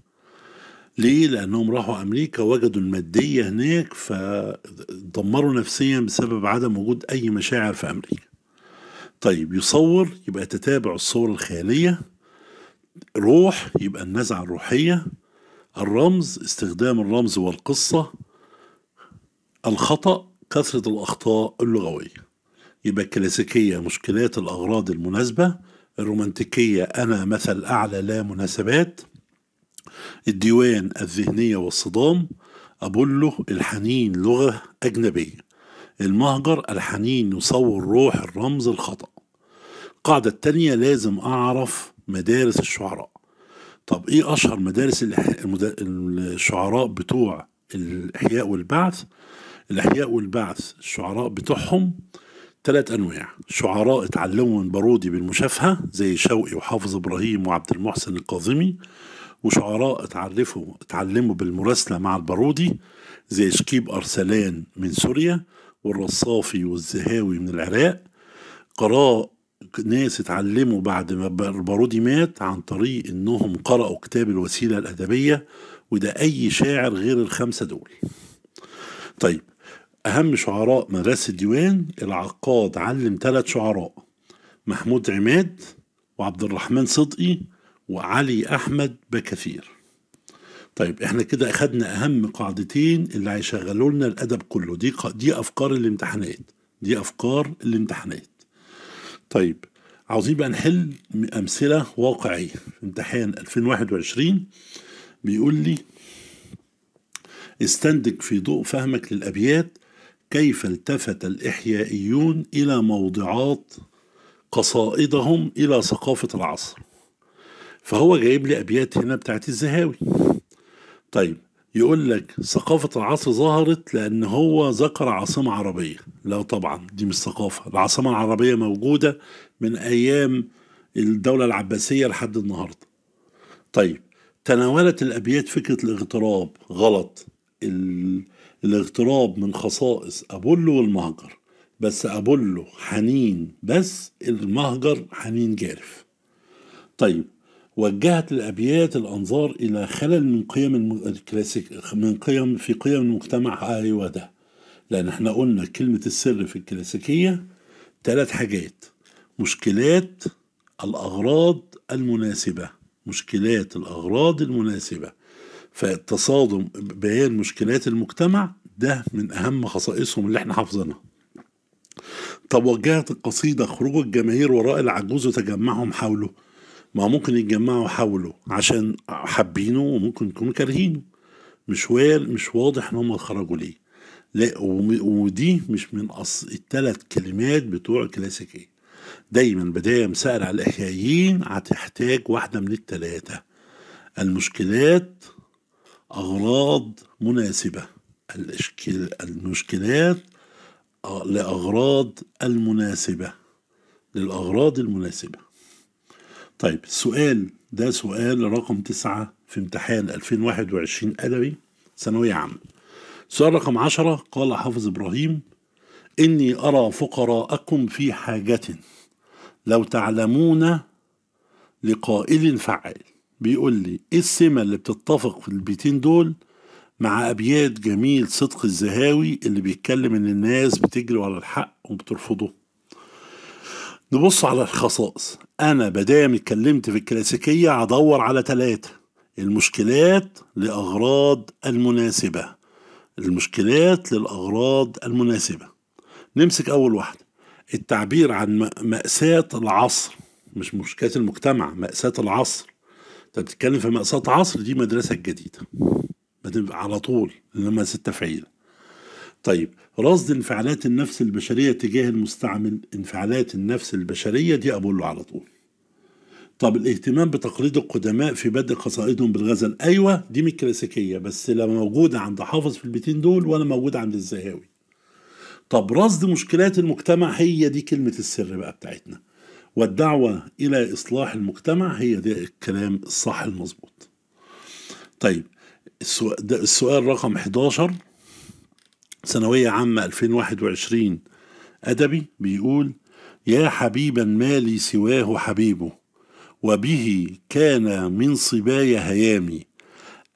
ليه؟ لأنهم راحوا أمريكا وجدوا المادية هناك فدمروا نفسيا بسبب عدم وجود أي مشاعر في أمريكا طيب يصور يبقى تتابع الصور الخيالية روح يبقى النزعة الروحية الرمز استخدام الرمز والقصة الخطأ كثرة الأخطاء اللغوية يبقى الكلاسيكية مشكلات الأغراض المناسبة الرومانتيكية أنا مثل أعلى لا مناسبات الديوان الذهنية والصدام أبولو الحنين لغة أجنبية المهجر الحنين يصور روح الرمز الخطأ القاعدة التانية لازم أعرف مدارس الشعراء طب إيه أشهر مدارس الشعراء بتوع الإحياء والبعث الإحياء والبعث الشعراء بتوعهم ثلاث أنواع شعراء اتعلموا من بارودي بالمشافهة زي شوقي وحافظ إبراهيم وعبد المحسن الكاظمي وشعراء اتعرفوا اتعلموا بالمراسلة مع البارودي زي شكيب أرسلان من سوريا والرصافي والزهاوي من العراق قراء ناس اتعلموا بعد ما البارودي مات عن طريق انهم قرأوا كتاب الوسيلة الأدبية وده أي شاعر غير الخمسة دول طيب أهم شعراء مدرسة الديوان العقاد علم ثلاث شعراء محمود عماد وعبد الرحمن صدقي وعلي أحمد بكثير طيب احنا كده أخدنا أهم قاعدتين اللي هيشغلوا لنا الأدب كله دي دي أفكار الامتحانات دي أفكار الامتحانات طيب عاوزين بقى نحل أمثلة واقعية في امتحان 2021 بيقول لي استنتج في ضوء فهمك للأبيات كيف التفت الإحيائيون إلى موضوعات قصائدهم إلى ثقافة العصر فهو جايب لي أبيات هنا بتاعت الزهاوي طيب يقول لك ثقافة العصر ظهرت لأن هو ذكر عاصمة عربية لا طبعا دي مش ثقافة العاصمة العربية موجودة من أيام الدولة العباسية لحد النهاردة طيب تناولت الأبيات فكرة الاغتراب غلط ال... الاغتراب من خصائص أبولو والمهجر بس أبولو حنين بس المهجر حنين جارف طيب وجهت الأبيات الأنظار إلى خلل من قيم الكلاسيك من قيم في قيم المجتمع أيوة ده لأن احنا قلنا كلمة السر في الكلاسيكية ثلاث حاجات مشكلات الأغراض المناسبة مشكلات الأغراض المناسبة فالتصادم بيان مشكلات المجتمع ده من أهم خصائصهم اللي احنا حافظينها طب وجهت القصيدة خروج الجماهير وراء العجوز وتجمعهم حوله ما ممكن يتجمعوا حوله عشان حابينه وممكن يكونوا كارهينه مش مش واضح ان هم خرجوا ليه لا ودي مش من أص... الثلاث كلمات بتوع الكلاسيكيه دايما بدايه مسأل على الاحيائيين هتحتاج واحده من الثلاثه المشكلات أغراض مناسبة المشكلات آه، لأغراض المناسبة للأغراض المناسبة طيب السؤال ده سؤال رقم تسعة في امتحان 2021 أدبي ثانوية عامة سؤال رقم عشرة قال حافظ إبراهيم إني أرى فقراءكم في حاجة لو تعلمون لقائل فعال بيقول لي ايه السمة اللي بتتفق في البيتين دول مع ابيات جميل صدق الزهاوي اللي بيتكلم ان الناس بتجري ورا الحق وبترفضه نبص على الخصائص انا بدام اتكلمت في الكلاسيكية هدور على ثلاثة المشكلات لأغراض المناسبة المشكلات للأغراض المناسبة نمسك أول واحدة التعبير عن مأساة العصر مش مشكلات المجتمع مأساة العصر انت بتتكلم في مأساة عصر دي مدرسه جديده على طول لما ست تفعيل طيب رصد انفعالات النفس البشرية تجاه المستعمل انفعالات النفس البشرية دي له على طول طب الاهتمام بتقليد القدماء في بدء قصائدهم بالغزل أيوة دي من الكلاسيكية بس لا موجودة عند حافظ في البيتين دول ولا موجودة عند الزهاوي طب رصد مشكلات المجتمع هي دي كلمة السر بقى بتاعتنا والدعوة إلى إصلاح المجتمع هي ده الكلام الصح المظبوط طيب السؤال رقم 11 ثانوية عامة 2021 أدبي بيقول يا حبيبا ما لي سواه حبيبه وبه كان من صبايا هيامي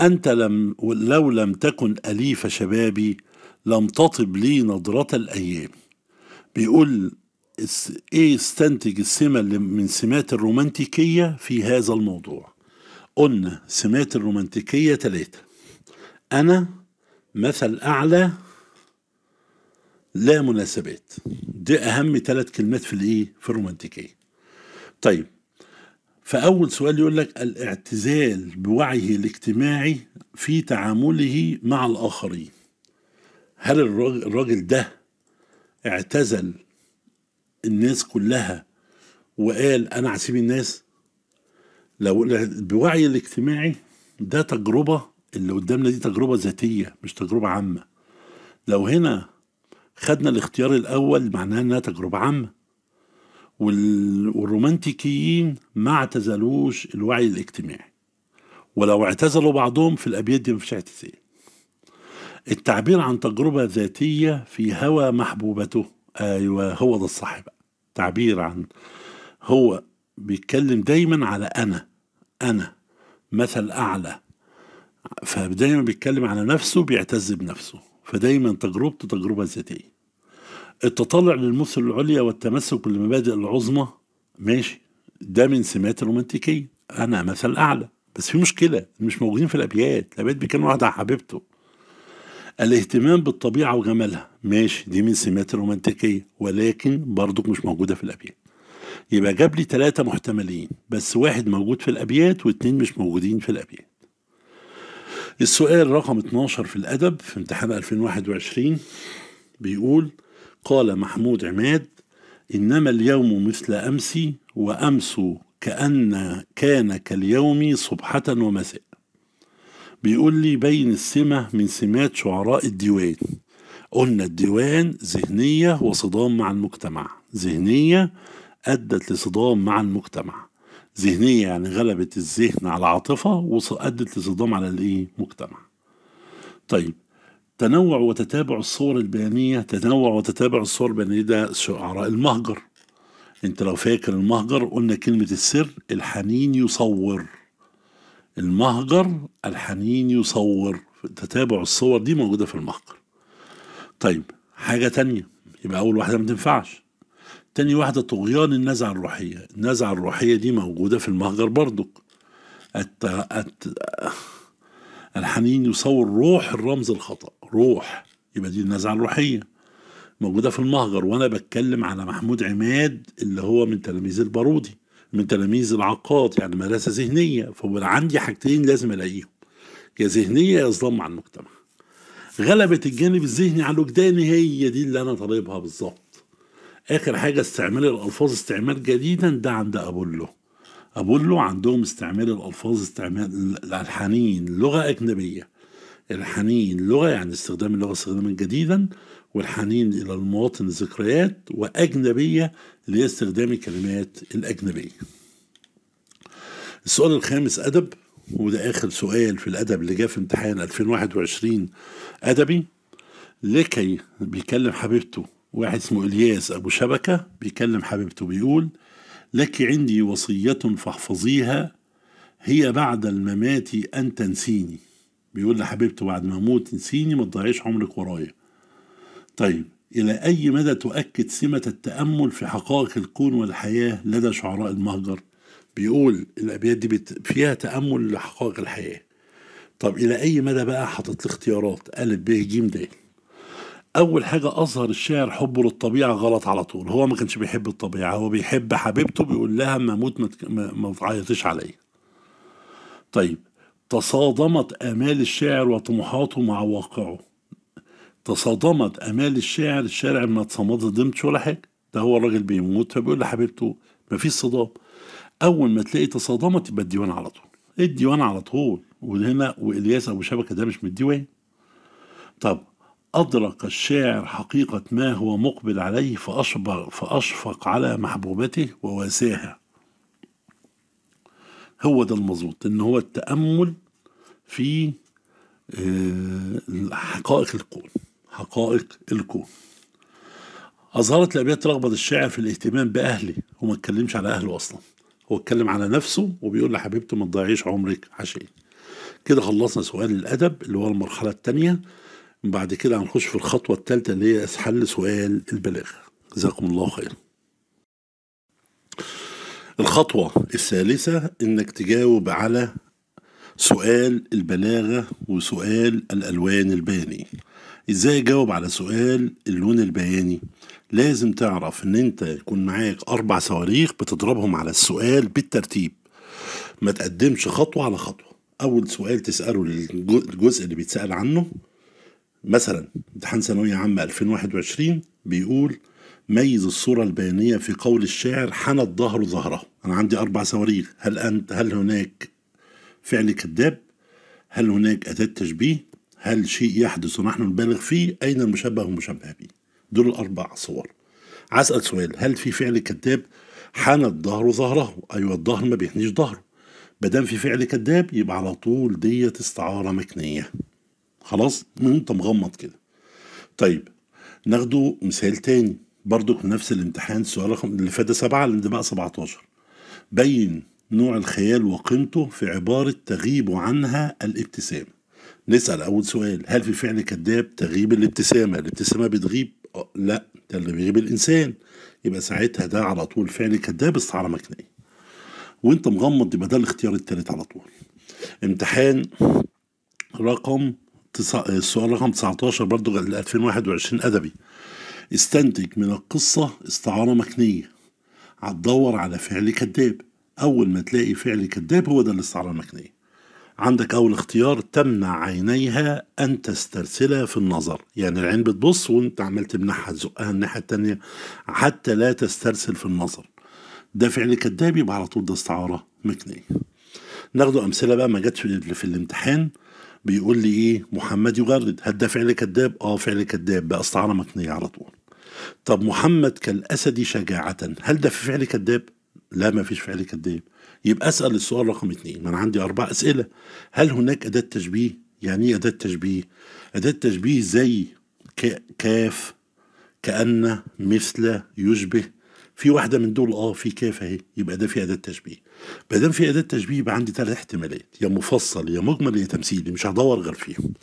أنت لم لو لم تكن أليف شبابي لم تطب لي نظرة الأيام بيقول ايه استنتج السمه اللي من سمات الرومانتيكيه في هذا الموضوع قلنا سمات الرومانتيكيه ثلاثه انا مثل اعلى لا مناسبات دي اهم ثلاث كلمات في الايه في الرومانتيكيه طيب فاول سؤال يقول لك الاعتزال بوعيه الاجتماعي في تعامله مع الاخرين هل الراجل ده اعتزل الناس كلها وقال انا هسيب الناس لو بوعي الاجتماعي ده تجربه اللي قدامنا دي تجربه ذاتيه مش تجربه عامه لو هنا خدنا الاختيار الاول معناه انها تجربه عامه والرومانتيكيين ما اعتزلوش الوعي الاجتماعي ولو اعتزلوا بعضهم في الابيات دي مفيش اعتزال التعبير عن تجربه ذاتيه في هوى محبوبته ايوه هو ده الصح بقى التعبير عن هو بيتكلم دايما على أنا أنا مثل أعلى فدايما بيتكلم على نفسه بيعتز بنفسه فدايما تجربته تجربة ذاتية التطلع للمثل العليا والتمسك بالمبادئ العظمى ماشي ده من سمات الرومانتيكية أنا مثل أعلى بس في مشكلة مش موجودين في الأبيات الأبيات بيتكلموا واحد على حبيبته الاهتمام بالطبيعة وجمالها ماشي دي من سمات الرومانتيكية ولكن برضك مش موجودة في الأبيات يبقى جاب لي ثلاثة محتملين بس واحد موجود في الأبيات واثنين مش موجودين في الأبيات السؤال رقم 12 في الأدب في امتحان 2021 بيقول قال محمود عماد إنما اليوم مثل أمسي وأمس كأن كان كاليوم صبحة ومساء بيقول لي بين السمة من سمات شعراء الديوان قلنا الديوان ذهنية وصدام مع المجتمع ذهنية أدت لصدام مع المجتمع ذهنية يعني غلبت الذهن على عاطفة وأدت لصدام على الإيه؟ مجتمع طيب تنوع وتتابع الصور البيانية تنوع وتتابع الصور البيانية ده شعراء المهجر انت لو فاكر المهجر قلنا كلمة السر الحنين يصور المهجر الحنين يصور تتابع الصور دي موجودة في المهجر طيب حاجة تانية يبقى أول واحدة ما تنفعش تاني واحدة طغيان النزعة الروحية النزعة الروحية دي موجودة في المهجر برضو الت... الت... الحنين يصور روح الرمز الخطأ روح يبقى دي النزعة الروحية موجودة في المهجر وأنا بتكلم على محمود عماد اللي هو من تلاميذ البارودي من تلاميذ العقاد يعني مدرسه ذهنيه فبقى عندي حاجتين لازم الاقيهم يا ذهنيه يا ظلام على المجتمع غلبت الجانب الذهني على الوجداني هي دي اللي انا طالبها بالظبط اخر حاجه استعمال الالفاظ استعمال جديدا ده عند ابولو ابولو عندهم استعمال الالفاظ استعمال الحنين لغه اجنبيه الحنين لغه يعني استخدام اللغه استخداما جديدا والحنين الى المواطن ذكريات واجنبيه لاستخدام الكلمات الأجنبية السؤال الخامس أدب وده آخر سؤال في الأدب اللي جه في امتحان 2021 أدبي لكي بيكلم حبيبته واحد اسمه إلياس أبو شبكة بيكلم حبيبته بيقول لك عندي وصية فاحفظيها هي بعد الممات أن تنسيني بيقول لحبيبته بعد ما أموت تنسيني ما تضيعيش عمرك ورايا طيب إلى أي مدى تؤكد سمة التأمل في حقائق الكون والحياة لدى شعراء المهجر بيقول الأبيات دي فيها تأمل لحقائق الحياة طب إلى أي مدى بقى حاطط لي اختيارات أ ب ج د أول حاجة أظهر الشاعر حبه للطبيعة غلط على طول هو ما كانش بيحب الطبيعة هو بيحب حبيبته بيقول لها ما أموت ما تعيطيش عليا طيب تصادمت آمال الشاعر وطموحاته مع واقعه تصادمت امال الشاعر الشارع ما دمت ولا حاجه ده هو الراجل بيموت فبيقول لحبيبته مفيش صدام اول ما تلاقي تصادمت يبقى الديوان على طول الديوان على طول وهنا والياس ابو شبكه ده مش من الديوان طب أدرك الشاعر حقيقة ما هو مقبل عليه فأشفق, فأشفق على محبوبته وواساها هو ده المظبوط إن هو التأمل في آه، حقائق الكون حقائق الكون أظهرت الأبيات رغبة الشاعر في الاهتمام بأهلي وما اتكلمش على أهله أصلا هو اتكلم على نفسه وبيقول لحبيبته ما تضيعيش عمرك عشان كده خلصنا سؤال الأدب اللي هو المرحلة الثانية بعد كده هنخش في الخطوة الثالثة اللي هي حل سؤال البلاغة جزاكم الله خير الخطوة الثالثة إنك تجاوب على سؤال البلاغة وسؤال الألوان البيانية ازاي اجاوب على سؤال اللون البياني لازم تعرف ان انت يكون معاك اربع صواريخ بتضربهم على السؤال بالترتيب ما تقدمش خطوة على خطوة اول سؤال تسأله الجزء اللي بيتسأل عنه مثلا امتحان ثانوية عامة 2021 بيقول ميز الصورة البيانية في قول الشاعر حنت ظهر ظهره أنا عندي أربع صواريخ هل أنت هل هناك فعل كذاب هل هناك أداة تشبيه هل شيء يحدث ونحن نبالغ فيه أين المشبه والمشبه به دول الأربع صور عسأل سؤال هل في فعل كذاب حان الظهر ظهره أيوة الظهر ما بيحنيش ظهره مادام في فعل كذاب يبقى على طول ديت استعارة مكنية خلاص انت مغمض كده طيب ناخده مثال تاني برضو في نفس الامتحان سؤال رقم اللي فات سبعة اللي بقى 17 بين نوع الخيال وقيمته في عبارة تغيب عنها الابتسامة نسأل أول سؤال هل في فعل كذاب تغيب الابتسامة الابتسامة بتغيب آه، لا ده اللي بيغيب الإنسان يبقى ساعتها ده على طول فعل كذاب استعارة مكنية وانت مغمض يبقى ده الاختيار التالت على طول امتحان رقم تسع... السؤال رقم 19 برضو 2021 أدبي استنتج من القصة استعارة مكنية هتدور على فعل كذاب أول ما تلاقي فعل كذاب هو ده الاستعارة المكنية عندك أول اختيار تمنع عينيها أن تسترسل في النظر يعني العين بتبص وأنت عمال تمنعها تزقها الناحية التانية حتى لا تسترسل في النظر ده فعل كذاب يبقى على طول ده استعارة مكنية ناخده أمثلة بقى ما جاتش في الامتحان بيقول لي إيه محمد يغرد هل ده فعل كذاب؟ آه فعل كذاب بقى استعارة مكنية على طول طب محمد كالأسد شجاعة هل ده في فعل كذاب؟ لا ما فيش فعل كذاب يبقى اسال السؤال رقم اثنين ما انا عندي اربع اسئله هل هناك اداه تشبيه يعني ايه اداه تشبيه اداه تشبيه زي كاف كان مثل يشبه في واحدة من دول اه في كاف اهي يبقى ده في أداة تشبيه. ما دام في أداة تشبيه يبقى عندي ثلاث احتمالات يا مفصل يا مجمل يا تمثيلي مش هدور غير فيهم.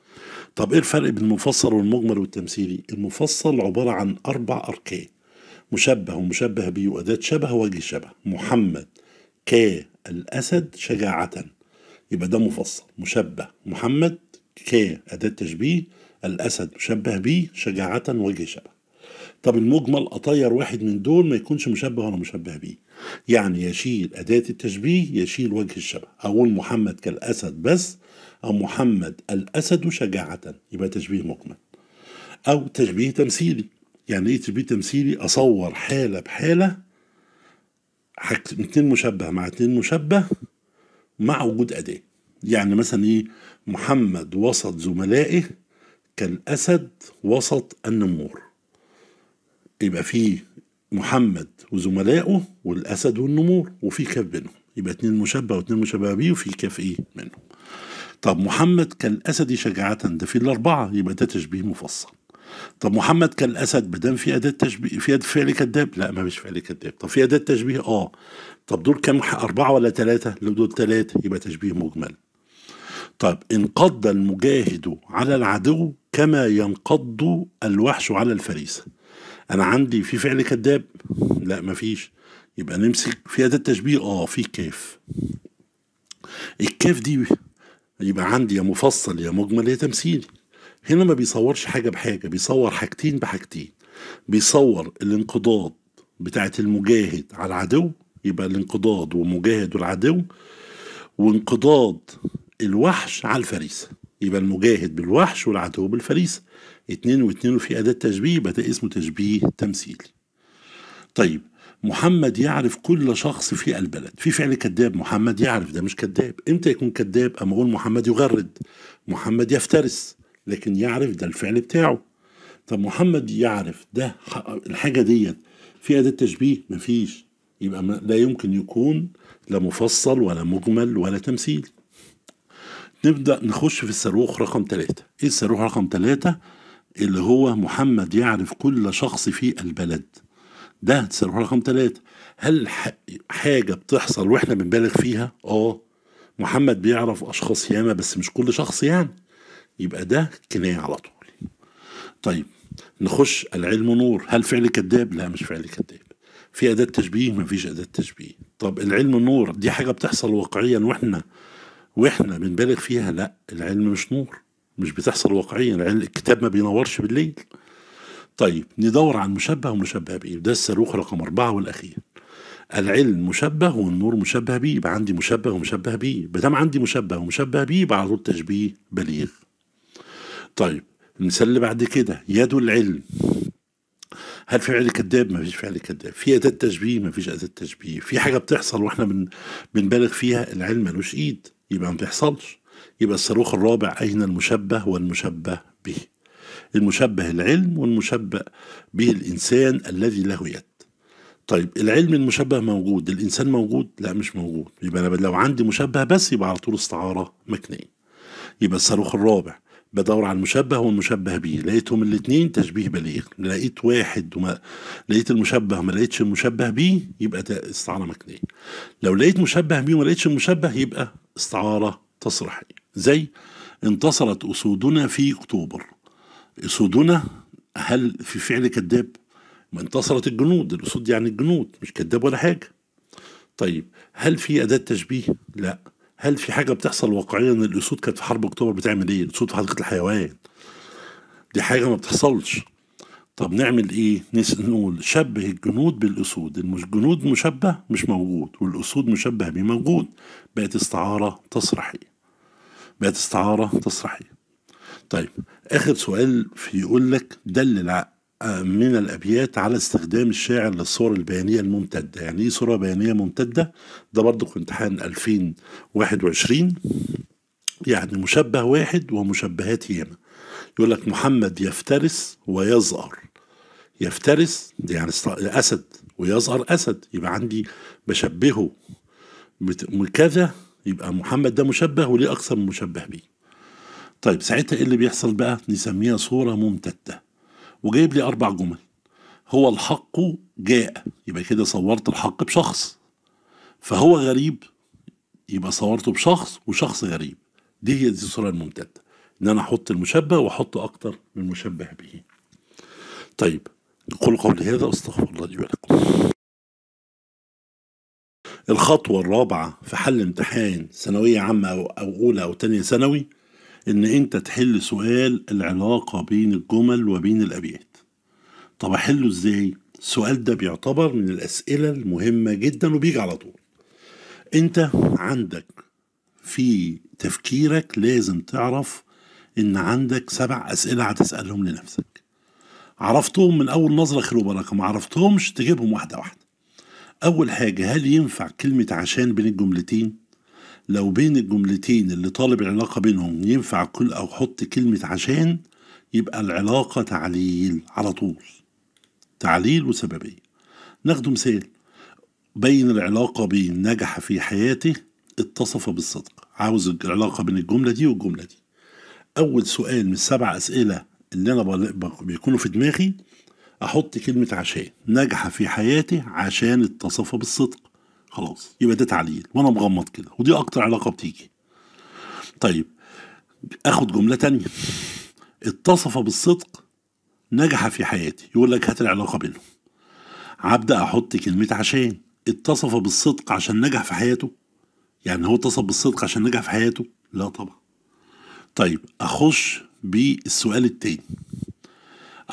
طب ايه الفرق بين المفصل والمجمل والتمثيلي؟ المفصل عبارة عن أربع أركان مشبه ومشبه به وأداة شبه ووجه شبه محمد ك الأسد شجاعة يبقى ده مفصل مشبه محمد ك أداة تشبيه الأسد مشبه به شجاعة وجه شبه طب المجمل أطير واحد من دول ما يكونش مشبه ولا مشبه به يعني يشيل أداة التشبيه يشيل وجه الشبه أقول محمد كالأسد بس أو محمد الأسد شجاعة يبقى تشبيه مجمل أو تشبيه تمثيلي يعني إيه تشبيه تمثيلي أصور حالة بحالة حك... اتنين مشبه مع اتنين مشبه مع وجود أداة يعني مثلا إيه محمد وسط زملائه كالأسد وسط النمور يبقى في محمد وزملائه والأسد والنمور وفي كاف بينهم يبقى اتنين مشبه واتنين مشبه بيه وفي كاف إيه منهم طب محمد كالأسد شجاعة ده في الأربعة يبقى ده تشبيه مفصل طب محمد كان الاسد ما دام في اداه تشبيه في اداه فعل كذاب لا ما مش فعل كذاب طب في اداه تشبيه اه طب دول كام اربعه ولا ثلاثه لو دول ثلاثه يبقى تشبيه مجمل طب انقض المجاهد على العدو كما ينقض الوحش على الفريسه انا عندي في فعل كذاب لا ما فيش يبقى نمسك في اداه تشبيه اه في كاف الكاف دي يبقى عندي يا مفصل يا مجمل يا تمثيلي هنا ما بيصورش حاجة بحاجة بيصور حاجتين بحاجتين بيصور الانقضاض بتاعة المجاهد على العدو يبقى الانقضاض ومجاهد والعدو وانقضاض الوحش على الفريسة يبقى المجاهد بالوحش والعدو بالفريسة اتنين واتنين وفي أداة تشبيه يبقى ده اسمه تشبيه تمثيلي طيب محمد يعرف كل شخص في البلد في فعل كذاب محمد يعرف ده مش كذاب امتى يكون كذاب اما اقول محمد يغرد محمد يفترس لكن يعرف ده الفعل بتاعه طب محمد يعرف ده الحاجة ديت في أداة تشبيه مفيش يبقى لا يمكن يكون لا مفصل ولا مجمل ولا تمثيل نبدأ نخش في الصاروخ رقم ثلاثة إيه الصاروخ رقم ثلاثة اللي هو محمد يعرف كل شخص في البلد ده الصاروخ رقم ثلاثة هل حاجة بتحصل وإحنا بنبالغ فيها؟ آه محمد بيعرف أشخاص ياما بس مش كل شخص يعني يبقى ده كناية على طول طيب نخش العلم نور هل فعل كذاب لا مش فعل كذاب في أداة تشبيه ما فيش أداة تشبيه طب العلم نور دي حاجة بتحصل واقعيا وإحنا وإحنا بنبالغ فيها لا العلم مش نور مش بتحصل واقعيا الكتاب ما بينورش بالليل طيب ندور عن مشبه ومشبه به ده الصاروخ رقم أربعة والأخير العلم مشبه والنور مشبه به يبقى عندي مشبه ومشبه به ما دام عندي مشبه ومشبه به يبقى على طول تشبيه بليغ طيب المثال اللي بعد كده يد العلم هل في فعل كذاب؟ ما فيش فعل كذاب، في أداة تشبيه؟ ما فيش أداة تشبيه، في حاجة بتحصل وإحنا بن... بنبالغ فيها العلم ملوش إيد، يبقى ما بيحصلش، يبقى الصاروخ الرابع أين المشبه والمشبه به. المشبه العلم والمشبه به الإنسان الذي له يد. طيب العلم المشبه موجود، الإنسان موجود؟ لا مش موجود، يبقى أنا لو عندي مشبه بس يبقى على طول استعارة مكنية. يبقى الصاروخ الرابع بدور على المشبه والمشبه به لقيتهم الاثنين تشبيه بليغ لقيت واحد وما لقيت المشبه ما لقيتش المشبه به يبقى ده استعاره مكنيه لو لقيت مشبه به وما لقيتش المشبه يبقى استعاره تصريحيه زي انتصرت اسودنا في اكتوبر اسودنا هل في فعل كذاب ما انتصرت الجنود الاسود يعني الجنود مش كذاب ولا حاجه طيب هل في اداه تشبيه لا هل في حاجه بتحصل واقعيا ان الاسود كانت في حرب اكتوبر بتعمل ايه؟ الاسود في حديقه الحيوان دي حاجه ما بتحصلش طب نعمل ايه؟ نسأل نقول شبه الجنود بالاسود، الجنود مشبه مش موجود والاسود مشبه بيه موجود بقت استعاره تصريحيه. بقت استعاره تصريحيه. طيب اخر سؤال في يقول لك دل العقل من الابيات على استخدام الشاعر للصور البيانيه الممتده يعني ايه صوره بيانيه ممتده ده برضه امتحان 2021 يعني مشبه واحد ومشبهات ياما يقول لك محمد يفترس ويزأر يفترس يعني اسد ويزأر اسد يبقى عندي بشبهه كذا يبقى محمد ده مشبه وليه اكثر من مشبه بيه طيب ساعتها ايه اللي بيحصل بقى نسميها صوره ممتده وجايب لي أربع جمل هو الحق جاء يبقى كده صورت الحق بشخص فهو غريب يبقى صورته بشخص وشخص غريب دي هي دي الصورة الممتدة إن أنا أحط المشبه وأحط أكتر من مشبه به طيب قل قولي هذا استغفر الله لي ولكم الخطوة الرابعة في حل امتحان ثانوية عامة أو أولى أو ثانيه ثانوي ان انت تحل سؤال العلاقة بين الجمل وبين الابيات طب احله ازاي السؤال ده بيعتبر من الاسئلة المهمة جدا وبيجي على طول انت عندك في تفكيرك لازم تعرف ان عندك سبع اسئلة هتسألهم لنفسك عرفتهم من اول نظرة خير وبركة ما عرفتهمش تجيبهم واحدة واحدة اول حاجة هل ينفع كلمة عشان بين الجملتين لو بين الجملتين اللي طالب علاقة بينهم ينفع كل أو حط كلمة عشان يبقى العلاقة تعليل على طول تعليل وسببية ناخده مثال بين العلاقة بين نجح في حياته اتصف بالصدق عاوز العلاقة بين الجملة دي والجملة دي أول سؤال من السبع أسئلة اللي أنا بيكونوا في دماغي أحط كلمة عشان نجح في حياته عشان اتصف بالصدق خلاص يبقى ده تعليل وانا مغمض كده ودي اكتر علاقه بتيجي طيب اخد جمله تانية اتصف بالصدق نجح في حياتي يقول لك هات العلاقه بينهم هبدا احط كلمه عشان اتصف بالصدق عشان نجح في حياته يعني هو اتصف بالصدق عشان نجح في حياته لا طبعا طيب اخش بالسؤال التاني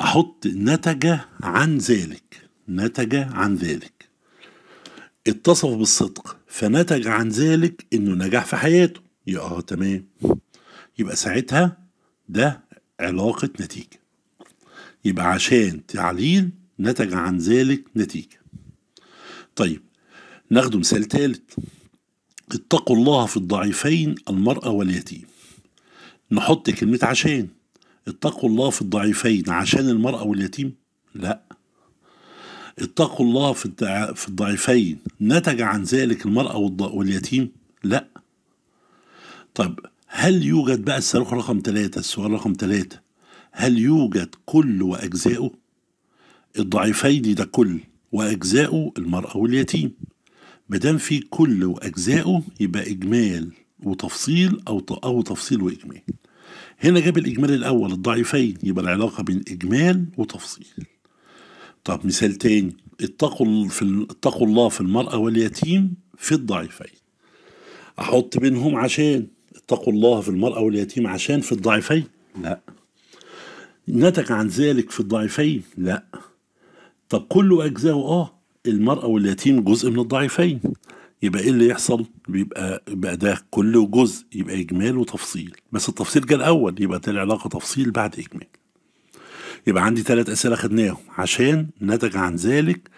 احط نتج عن ذلك نتج عن ذلك اتصف بالصدق فنتج عن ذلك انه نجح في حياته يا اه تمام يبقى ساعتها ده علاقة نتيجة يبقى عشان تعليل نتج عن ذلك نتيجة طيب ناخده مثال ثالث اتقوا الله في الضعيفين المرأة واليتيم نحط كلمة عشان اتقوا الله في الضعيفين عشان المرأة واليتيم لا اتقوا الله في في الضعيفين نتج عن ذلك المرأة واليتيم لا طب هل يوجد بقى الصاروخ رقم ثلاثة السؤال رقم ثلاثة هل يوجد كل وأجزاؤه الضعيفين ده كل وأجزاؤه المرأة واليتيم دام في كل وأجزاؤه يبقى إجمال وتفصيل أو أو تفصيل وإجمال هنا جاب الإجمال الأول الضعيفين يبقى العلاقة بين إجمال وتفصيل طب مثال تاني اتقوا في اتقوا الله في المرأة واليتيم في الضعيفين احط بينهم عشان اتقوا الله في المرأة واليتيم عشان في الضعيفين لا نتج عن ذلك في الضعيفين لا طب كله اجزاؤه اه المرأة واليتيم جزء من الضعيفين يبقى ايه اللي يحصل بيبقى يبقى ده كله جزء يبقى اجمال وتفصيل بس التفصيل جه الاول يبقى ده العلاقه تفصيل بعد اجمال يبقى عندي ثلاث أسئلة خدناهم عشان نتج عن ذلك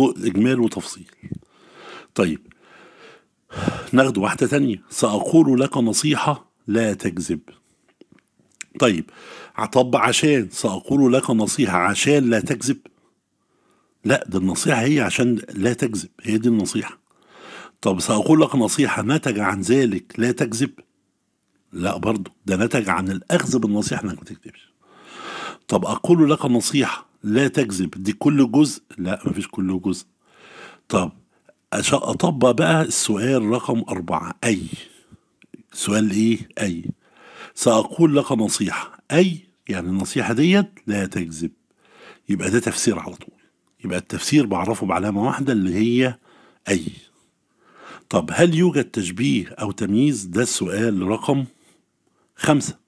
إجمال وتفصيل طيب ناخد واحدة تانية سأقول لك نصيحة لا تكذب طيب طب عشان سأقول لك نصيحة عشان لا تكذب لا ده النصيحة هي عشان لا تكذب هي دي النصيحة طب سأقول لك نصيحة نتج عن ذلك لا تكذب لا برضه ده نتج عن الأخذ بالنصيحة إنك ما تكذبش طب أقول لك نصيحة لا تكذب دي كل جزء لا مفيش كل جزء طب أطبق بقى السؤال رقم أربعة أي سؤال إيه أي سأقول لك نصيحة أي يعني النصيحة ديت لا تكذب يبقى ده تفسير على طول يبقى التفسير بعرفه بعلامة واحدة اللي هي أي طب هل يوجد تشبيه أو تمييز ده السؤال رقم خمسة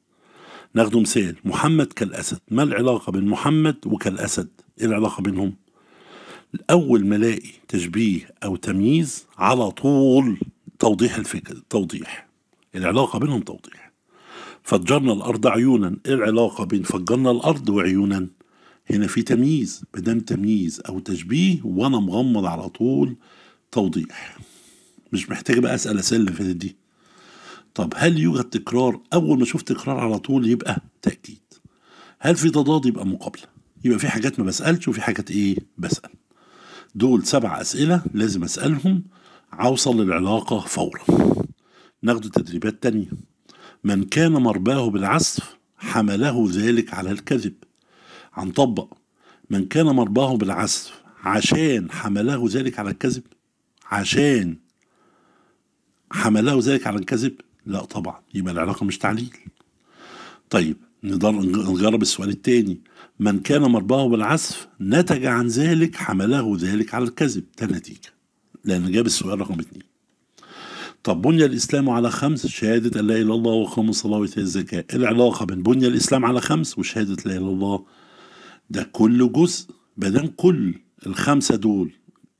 ناخده مثال محمد كالأسد ما العلاقة بين محمد وكالأسد إيه العلاقة بينهم أول ما ألاقي تشبيه أو تمييز على طول توضيح الفكر توضيح العلاقة بينهم توضيح فجرنا الأرض عيونا إيه العلاقة بين فجرنا الأرض وعيونا هنا في تمييز بدم تمييز أو تشبيه وأنا مغمض على طول توضيح مش محتاج بقى أسأل أسئلة في دي طب هل يوجد تكرار اول ما اشوف تكرار على طول يبقى تاكيد هل في تضاد يبقى مقابله يبقى في حاجات ما بسالش وفي حاجات ايه بسال دول سبع اسئله لازم اسالهم اوصل للعلاقه فورا ناخد تدريبات تانية من كان مرباه بالعسف حمله ذلك على الكذب هنطبق من كان مرباه بالعسف عشان حمله ذلك على الكذب عشان حمله ذلك على الكذب لا طبعا يبقى العلاقة مش تعليل طيب نجرب السؤال الثاني من كان مرباه بالعزف نتج عن ذلك حمله ذلك على الكذب ده نتيجة لأن جاب السؤال رقم اثنين طب بني الإسلام على خمس شهادة لا إله إلا الله وإقام الصلاة وإيتاء الزكاة إيه العلاقة بين بني الإسلام على خمس وشهادة لا إله إلا الله ده كل جزء بدل كل الخمسة دول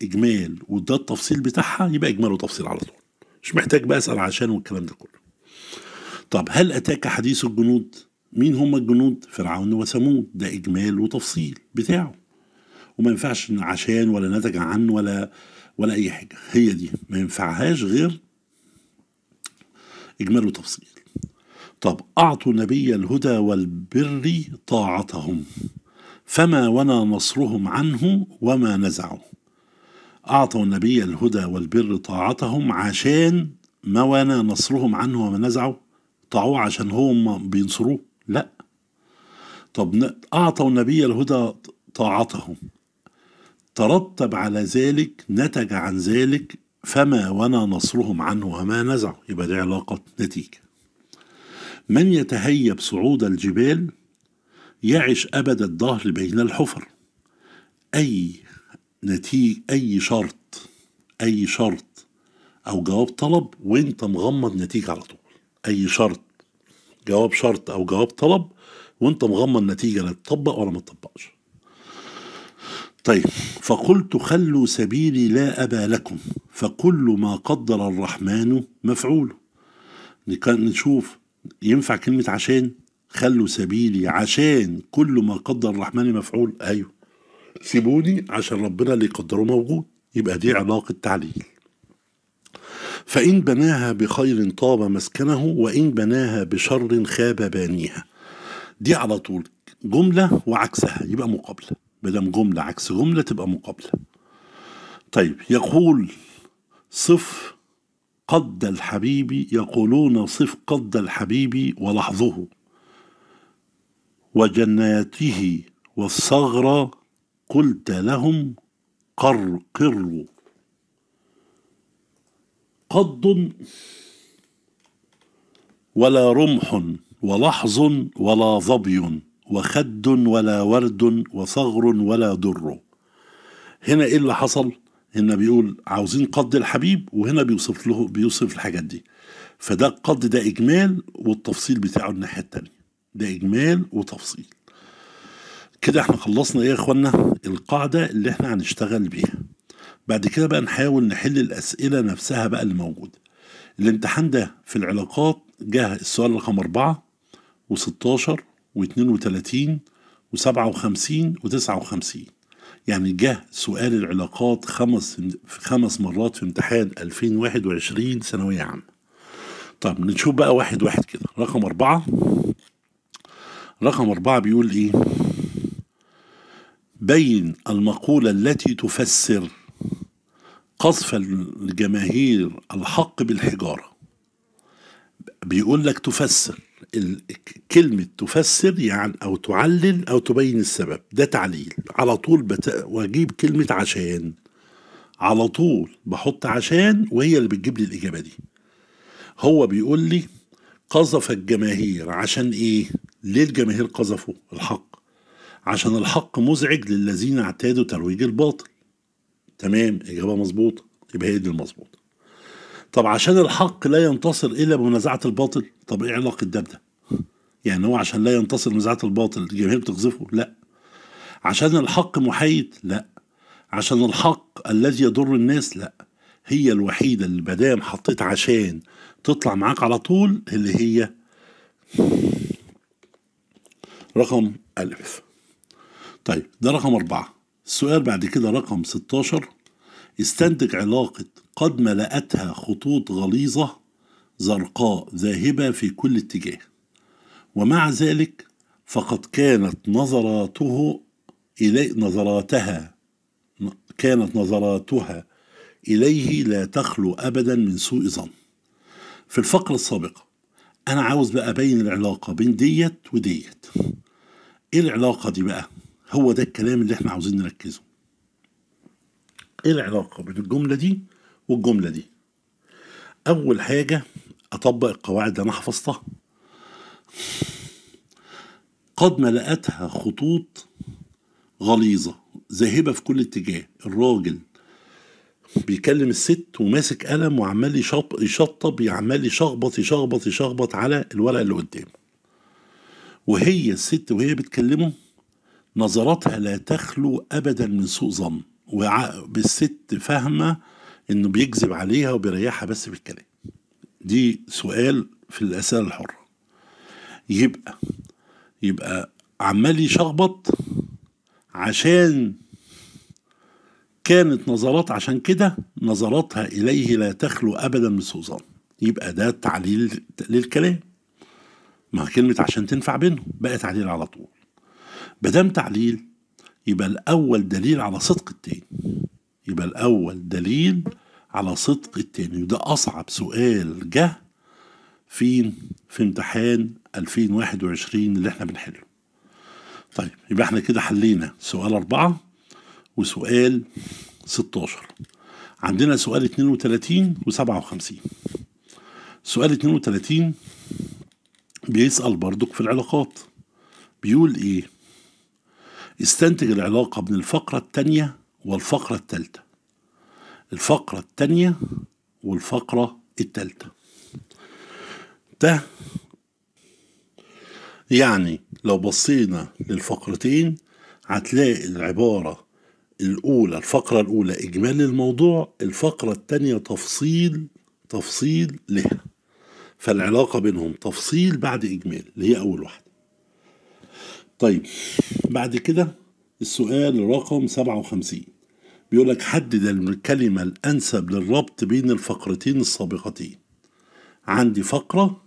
إجمال وده التفصيل بتاعها يبقى إجمال وتفصيل على طول مش محتاج بقى اسال عشان والكلام ده كله طب هل أتاك حديث الجنود مين هم الجنود فرعون وثمود ده إجمال وتفصيل بتاعه وما ينفعش عشان ولا نتج عن ولا ولا أي حاجة هي دي ما ينفعهاش غير إجمال وتفصيل طب أعطوا نبي الهدى والبر طاعتهم فما ونا نصرهم عنه وما نزعوا أعطوا النبي الهدى والبر طاعتهم عشان ما وانا نصرهم عنه وما نزعه طاعوه عشان هم بينصروه لا طب أعطوا النبي الهدى طاعتهم ترتب على ذلك نتج عن ذلك فما وانا نصرهم عنه وما نزعوا يبقى دي علاقة نتيجة من يتهيب صعود الجبال يعش أبد الدهر بين الحفر أي نتيجة أي شرط أي شرط أو جواب طلب وأنت مغمض نتيجة على طول أي شرط جواب شرط أو جواب طلب وأنت مغمض نتيجة لا تطبق ولا ما تطبقش طيب فقلت خلوا سبيلي لا أبا لكم فكل ما قدر الرحمن مفعول نشوف ينفع كلمة عشان خلوا سبيلي عشان كل ما قدر الرحمن مفعول أيوه سيبوني عشان ربنا اللي يقدره موجود يبقى دي علاقة تعليل فإن بناها بخير طاب مسكنه وإن بناها بشر خاب بانيها دي على طول جملة وعكسها يبقى مقابلة بدم جملة عكس جملة تبقى مقابلة طيب يقول صف قد الحبيب يقولون صف قد الحبيب ولحظه وجناته والصغرى قلت لهم قر قروا قض ولا رمح ولحظ ولا ظبي وخد ولا ورد وثغر ولا در هنا ايه اللي حصل هنا بيقول عاوزين قض الحبيب وهنا بيوصف له بيوصف الحاجات دي فده القض ده اجمال والتفصيل بتاعه الناحيه الثانيه ده اجمال وتفصيل كده احنا خلصنا ايه يا اخوانا القاعدة اللي احنا هنشتغل بيها بعد كده بقى نحاول نحل الأسئلة نفسها بقى اللي موجودة الامتحان ده في العلاقات جه السؤال رقم أربعة و و16 و32 و57 و59 يعني جه سؤال العلاقات خمس خمس مرات في امتحان 2021 ثانوية عامة طب نشوف بقى واحد واحد كده رقم أربعة رقم أربعة بيقول إيه بين المقولة التي تفسر قذف الجماهير الحق بالحجارة بيقول لك تفسر كلمة تفسر يعني أو تعلل أو تبين السبب ده تعليل على طول بت... وأجيب كلمة عشان على طول بحط عشان وهي اللي بتجيب لي الإجابة دي هو بيقول لي قذف الجماهير عشان إيه؟ ليه الجماهير قذفوا الحق؟ عشان الحق مزعج للذين اعتادوا ترويج الباطل تمام إجابة مظبوطة يبقى هي دي المظبوطة طب عشان الحق لا ينتصر إلا بمنازعة الباطل طب إيه علاقة ده بده يعني هو عشان لا ينتصر منازعة الباطل الجماهير بتقذفه لا عشان الحق محايد لا عشان الحق الذي يضر الناس لا هي الوحيدة اللي مدام حطيت عشان تطلع معاك على طول اللي هي رقم ألف طيب ده رقم أربعة السؤال بعد كده رقم 16 استنتج علاقة قد ملأتها خطوط غليظة زرقاء ذاهبة في كل اتجاه ومع ذلك فقد كانت نظراته إلي نظراتها كانت نظراتها إليه لا تخلو أبدا من سوء ظن في الفقرة السابقة أنا عاوز بقى أبين العلاقة بين ديت وديت إيه العلاقة دي بقى؟ هو ده الكلام اللي احنا عاوزين نركزه ايه العلاقة بين الجملة دي والجملة دي اول حاجة اطبق القواعد اللي انا حفظتها قد ملأتها خطوط غليظة ذاهبة في كل اتجاه الراجل بيكلم الست وماسك قلم وعمال يشطب يعمال يشخبط يشخبط يشخبط على الورق اللي قدامه وهي الست وهي بتكلمه نظراتها لا تخلو ابدا من سوء ظن والست فاهمه انه بيكذب عليها وبيريحها بس بالكلام دي سؤال في الاسئله الحره يبقى يبقى عمال يشخبط عشان كانت نظرات عشان كده نظراتها اليه لا تخلو ابدا من سوء ظن يبقى ده تعليل للكلام ما كلمه عشان تنفع بينهم بقى تعليل على طول بدم تعليل يبقى الاول دليل على صدق التاني يبقى الاول دليل على صدق التاني وده اصعب سؤال جه في في امتحان 2021 اللي احنا بنحله طيب يبقى احنا كده حلينا سؤال أربعة وسؤال 16 عندنا سؤال 32 و57 سؤال 32 بيسأل برضك في العلاقات بيقول ايه يستنتج العلاقة بين الفقرة التانية والفقرة التالتة الفقرة التانية والفقرة التالتة ده يعني لو بصينا للفقرتين هتلاقي العبارة الأولى الفقرة الأولى إجمالي الموضوع الفقرة التانية تفصيل تفصيل لها فالعلاقة بينهم تفصيل بعد إجمال اللي هي أول واحدة طيب بعد كده السؤال رقم 57 بيقول لك حدد الكلمة الأنسب للربط بين الفقرتين السابقتين عندي فقرة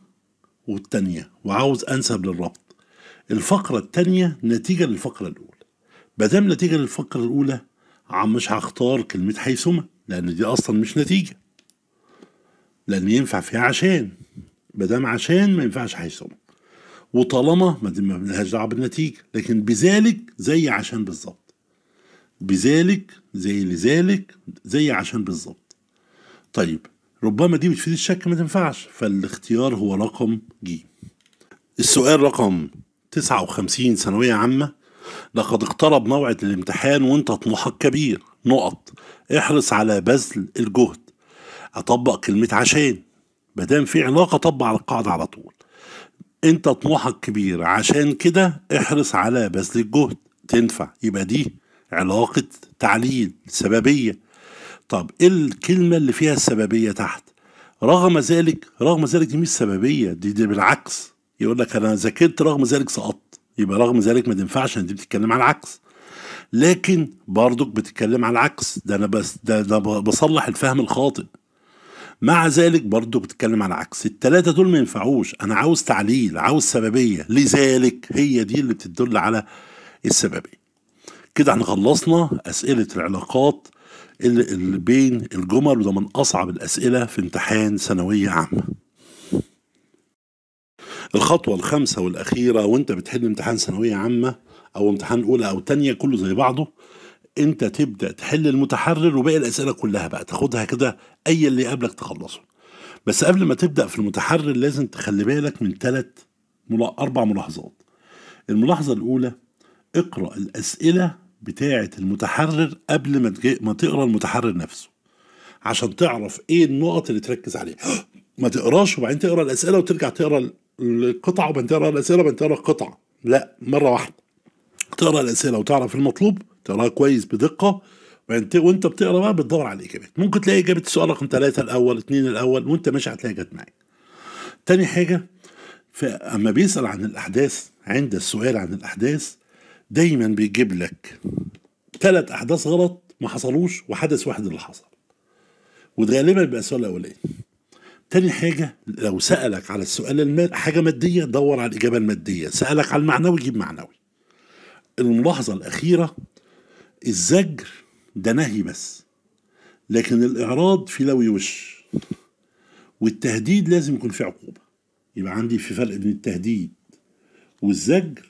والتانية وعاوز أنسب للربط الفقرة التانية نتيجة للفقرة الأولى بدام نتيجة للفقرة الأولى عم مش هختار كلمة حيثما لأن دي أصلا مش نتيجة لأن ينفع فيها عشان بدام عشان ما ينفعش حيثما وطالما ما لهاش دعوه بالنتيجه لكن بذلك زي عشان بالظبط بذلك زي لذلك زي عشان بالظبط طيب ربما دي بتفيد الشك ما تنفعش فالاختيار هو رقم ج السؤال رقم 59 ثانوية عامة لقد اقترب موعد الامتحان وانت طموحك كبير نقط احرص على بذل الجهد اطبق كلمة عشان مادام في علاقة طبق على القاعدة على طول انت طموحك كبير عشان كده احرص على بذل الجهد تنفع يبقى دي علاقة تعليل سببية طب ايه الكلمة اللي فيها السببية تحت رغم ذلك رغم ذلك دي مش سببية دي, دي بالعكس يقول لك انا ذاكرت رغم ذلك سقطت يبقى رغم ذلك ما تنفعش انت بتتكلم على العكس لكن برضك بتتكلم على العكس ده انا بس ده, ده بصلح الفهم الخاطئ مع ذلك برضه بتتكلم على عكس التلاتة دول ما ينفعوش أنا عاوز تعليل عاوز سببية لذلك هي دي اللي بتدل على السببية كده احنا خلصنا أسئلة العلاقات اللي بين الجمل وده من أصعب الأسئلة في امتحان ثانوية عامة الخطوة الخامسة والأخيرة وأنت بتحل امتحان ثانوية عامة أو امتحان أولى أو تانية كله زي بعضه انت تبدا تحل المتحرر وباقي الاسئله كلها بقى تاخدها كده اي اللي قبلك تخلصه بس قبل ما تبدا في المتحرر لازم تخلي بالك من ثلاث ملا... اربع ملاحظات الملاحظه الاولى اقرا الاسئله بتاعه المتحرر قبل ما تجي... ما تقرا المتحرر نفسه عشان تعرف ايه النقط اللي تركز عليها <gasps> ما تقراش وبعدين تقرا الاسئله وترجع تقرا القطعه وبعدين تقرا الاسئله وبعدين تقرا القطعه لا مره واحده تقرا الاسئله وتعرف المطلوب تقراها كويس بدقه وانت بتقرا بقى بتدور على الاجابات ممكن تلاقي اجابه السؤال رقم ثلاثه الاول اثنين الاول وانت ماشي هتلاقي جت معاك تاني حاجه فاما بيسال عن الاحداث عند السؤال عن الاحداث دايما بيجيب لك ثلاث احداث غلط ما حصلوش وحدث واحد اللي حصل وغالبا بيبقى السؤال الاولاني تاني حاجة لو سألك على السؤال المال حاجة مادية دور على الإجابة المادية سألك على المعنوي جيب معنوي الملاحظة الأخيرة الزجر ده نهي بس لكن الإعراض في لوي وش والتهديد لازم يكون في عقوبة يبقى عندي في فرق بين التهديد والزجر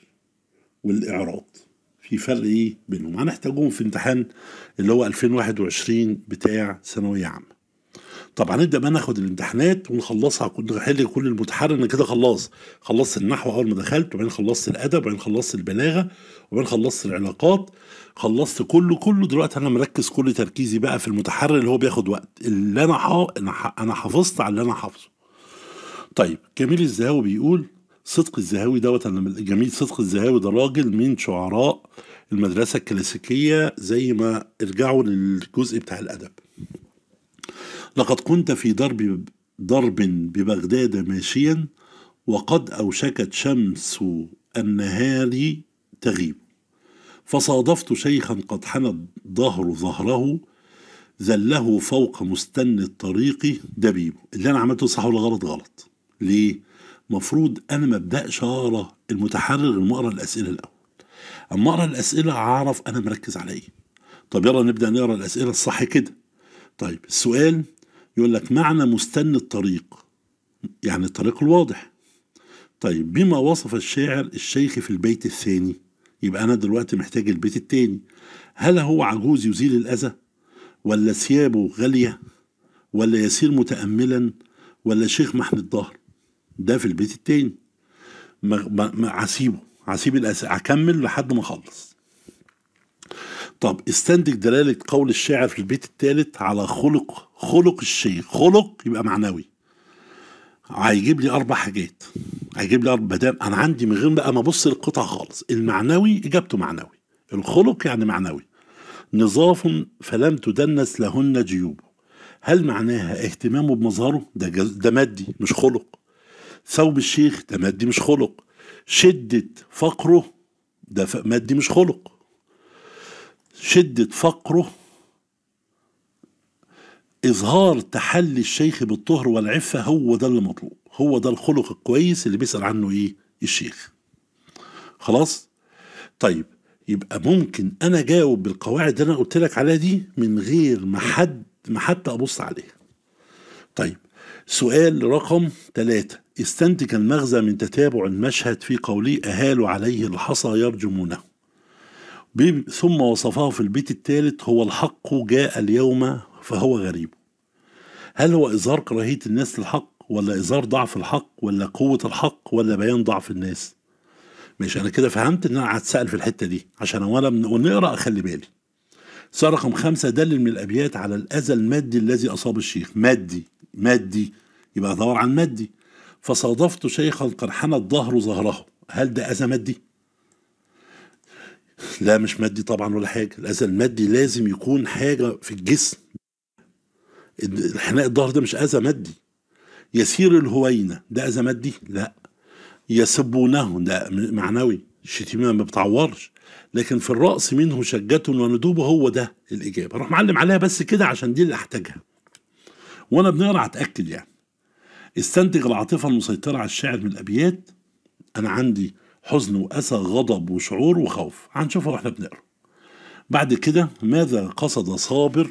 والإعراض في فرق إيه بينهم هنحتاجهم في امتحان اللي هو 2021 بتاع ثانوية عامة طب هنبدا بقى ناخد الامتحانات ونخلصها نحل كل المتحرر انا كده خلاص خلصت النحو اول ما دخلت وبعدين خلصت الادب وبعدين خلصت البلاغه وبعدين خلصت العلاقات خلصت كله كله دلوقتي انا مركز كل تركيزي بقى في المتحرر اللي هو بياخد وقت اللي انا حا... انا حافظت على اللي انا حافظه طيب جميل الزهاوي بيقول صدق الزهاوي دوت انا جميل صدق الزهاوي ده راجل من شعراء المدرسه الكلاسيكيه زي ما ارجعوا للجزء بتاع الادب لقد كنت في درب ضرب ببغداد ماشيا وقد أوشكت شمس النهار تغيب فصادفت شيخا قد حنى ظهر ظهره ذله فوق مستن الطريق دبيب اللي أنا عملته صح ولا غلط غلط ليه؟ مفروض أنا ما ابداش أقرأ المتحرر غير أقرأ الأسئلة الأول أما أقرأ الأسئلة أعرف أنا مركز على إيه طب يلا نبدأ نقرأ الأسئلة الصح كده طيب السؤال يقول لك معنى مستني الطريق يعني الطريق الواضح طيب بما وصف الشاعر الشيخ في البيت الثاني يبقى أنا دلوقتي محتاج البيت الثاني هل هو عجوز يزيل الأذى ولا ثيابه غالية ولا يسير متأملا ولا شيخ محن الظهر ده في البيت الثاني عسيبه عسيب الأس... اكمل لحد ما اخلص طب استنتج دلالة قول الشاعر في البيت الثالث على خلق خلق الشيء خلق يبقى معنوي هيجيب لي أربع حاجات هيجيب لي أربع مدام أنا عندي من غير بقى ما أبص للقطع خالص المعنوي إجابته معنوي الخلق يعني معنوي نظاف فلم تدنس لهن جيوبه هل معناها اهتمامه بمظهره ده, ده مادي مش خلق ثوب الشيخ ده مادي مش خلق شدة فقره ده مادي مش خلق شدة فقره إظهار تحلي الشيخ بالطهر والعفة هو ده اللي مطلوب هو ده الخلق الكويس اللي بيسأل عنه إيه الشيخ خلاص طيب يبقى ممكن أنا جاوب بالقواعد اللي أنا قلت لك عليها دي من غير ما حد ما حتى أبص عليها طيب سؤال رقم ثلاثة استنتج المغزى من تتابع المشهد في قوله أهالوا عليه الحصى يرجمونه ثم وصفه في البيت الثالث هو الحق جاء اليوم فهو غريب هل هو إظهار كراهية الناس للحق ولا إظهار ضعف الحق ولا قوة الحق ولا بيان ضعف الناس ماشي أنا كده فهمت إن أنا هتسأل في الحتة دي عشان وأنا بنقرأ أخلي بالي سؤال رقم خمسة دلل من الأبيات على الأذى المادي الذي أصاب الشيخ مادي مادي يبقى دور عن مادي فصادفت شيخا قد حنت ظهره ظهره هل ده أذى مادي؟ لا مش مادي طبعا ولا حاجه الاذى المادي لازم يكون حاجه في الجسم انحناء الظهر ده مش اذى مادي يسير الهوينه ده اذى مادي لا يسبونه ده معنوي الشتيمه ما بتعورش لكن في الرأس منه شجة وندوب هو ده الإجابة روح معلم عليها بس كده عشان دي اللي أحتاجها وأنا بنقرا أتأكد يعني استنتج العاطفة المسيطرة على الشاعر من الأبيات أنا عندي حزن وأسى غضب وشعور وخوف هنشوفها واحنا بنقرا بعد كده ماذا قصد صابر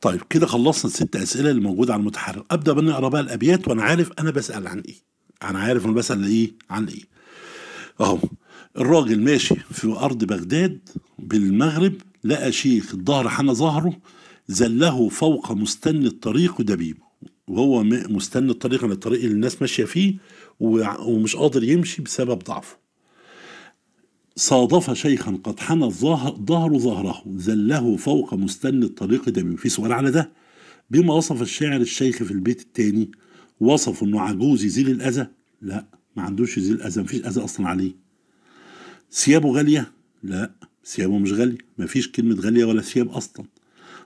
طيب كده خلصنا الست أسئلة اللي موجودة على المتحرر أبدأ بنقرا بقى الأبيات وأنا عارف أنا بسأل عن إيه أنا عارف أنا بسأل إيه عن إيه أهو الراجل ماشي في أرض بغداد بالمغرب لقى شيخ الظهر حنى ظهره زله فوق مستني الطريق ودبيبه وهو مستني الطريق على الطريق اللي الناس ماشيه فيه ومش قادر يمشي بسبب ضعفه صادف شيخا قد حنى الظهر ظهره ذله فوق مستن الطريق دمي في سؤال على ده بما وصف الشاعر الشيخ في البيت الثاني وصف انه عجوز يزيل الاذى لا ما عندوش يزيل الاذى ما فيش اذى اصلا عليه ثيابه غاليه لا ثيابه مش غاليه ما فيش كلمه غاليه ولا ثياب اصلا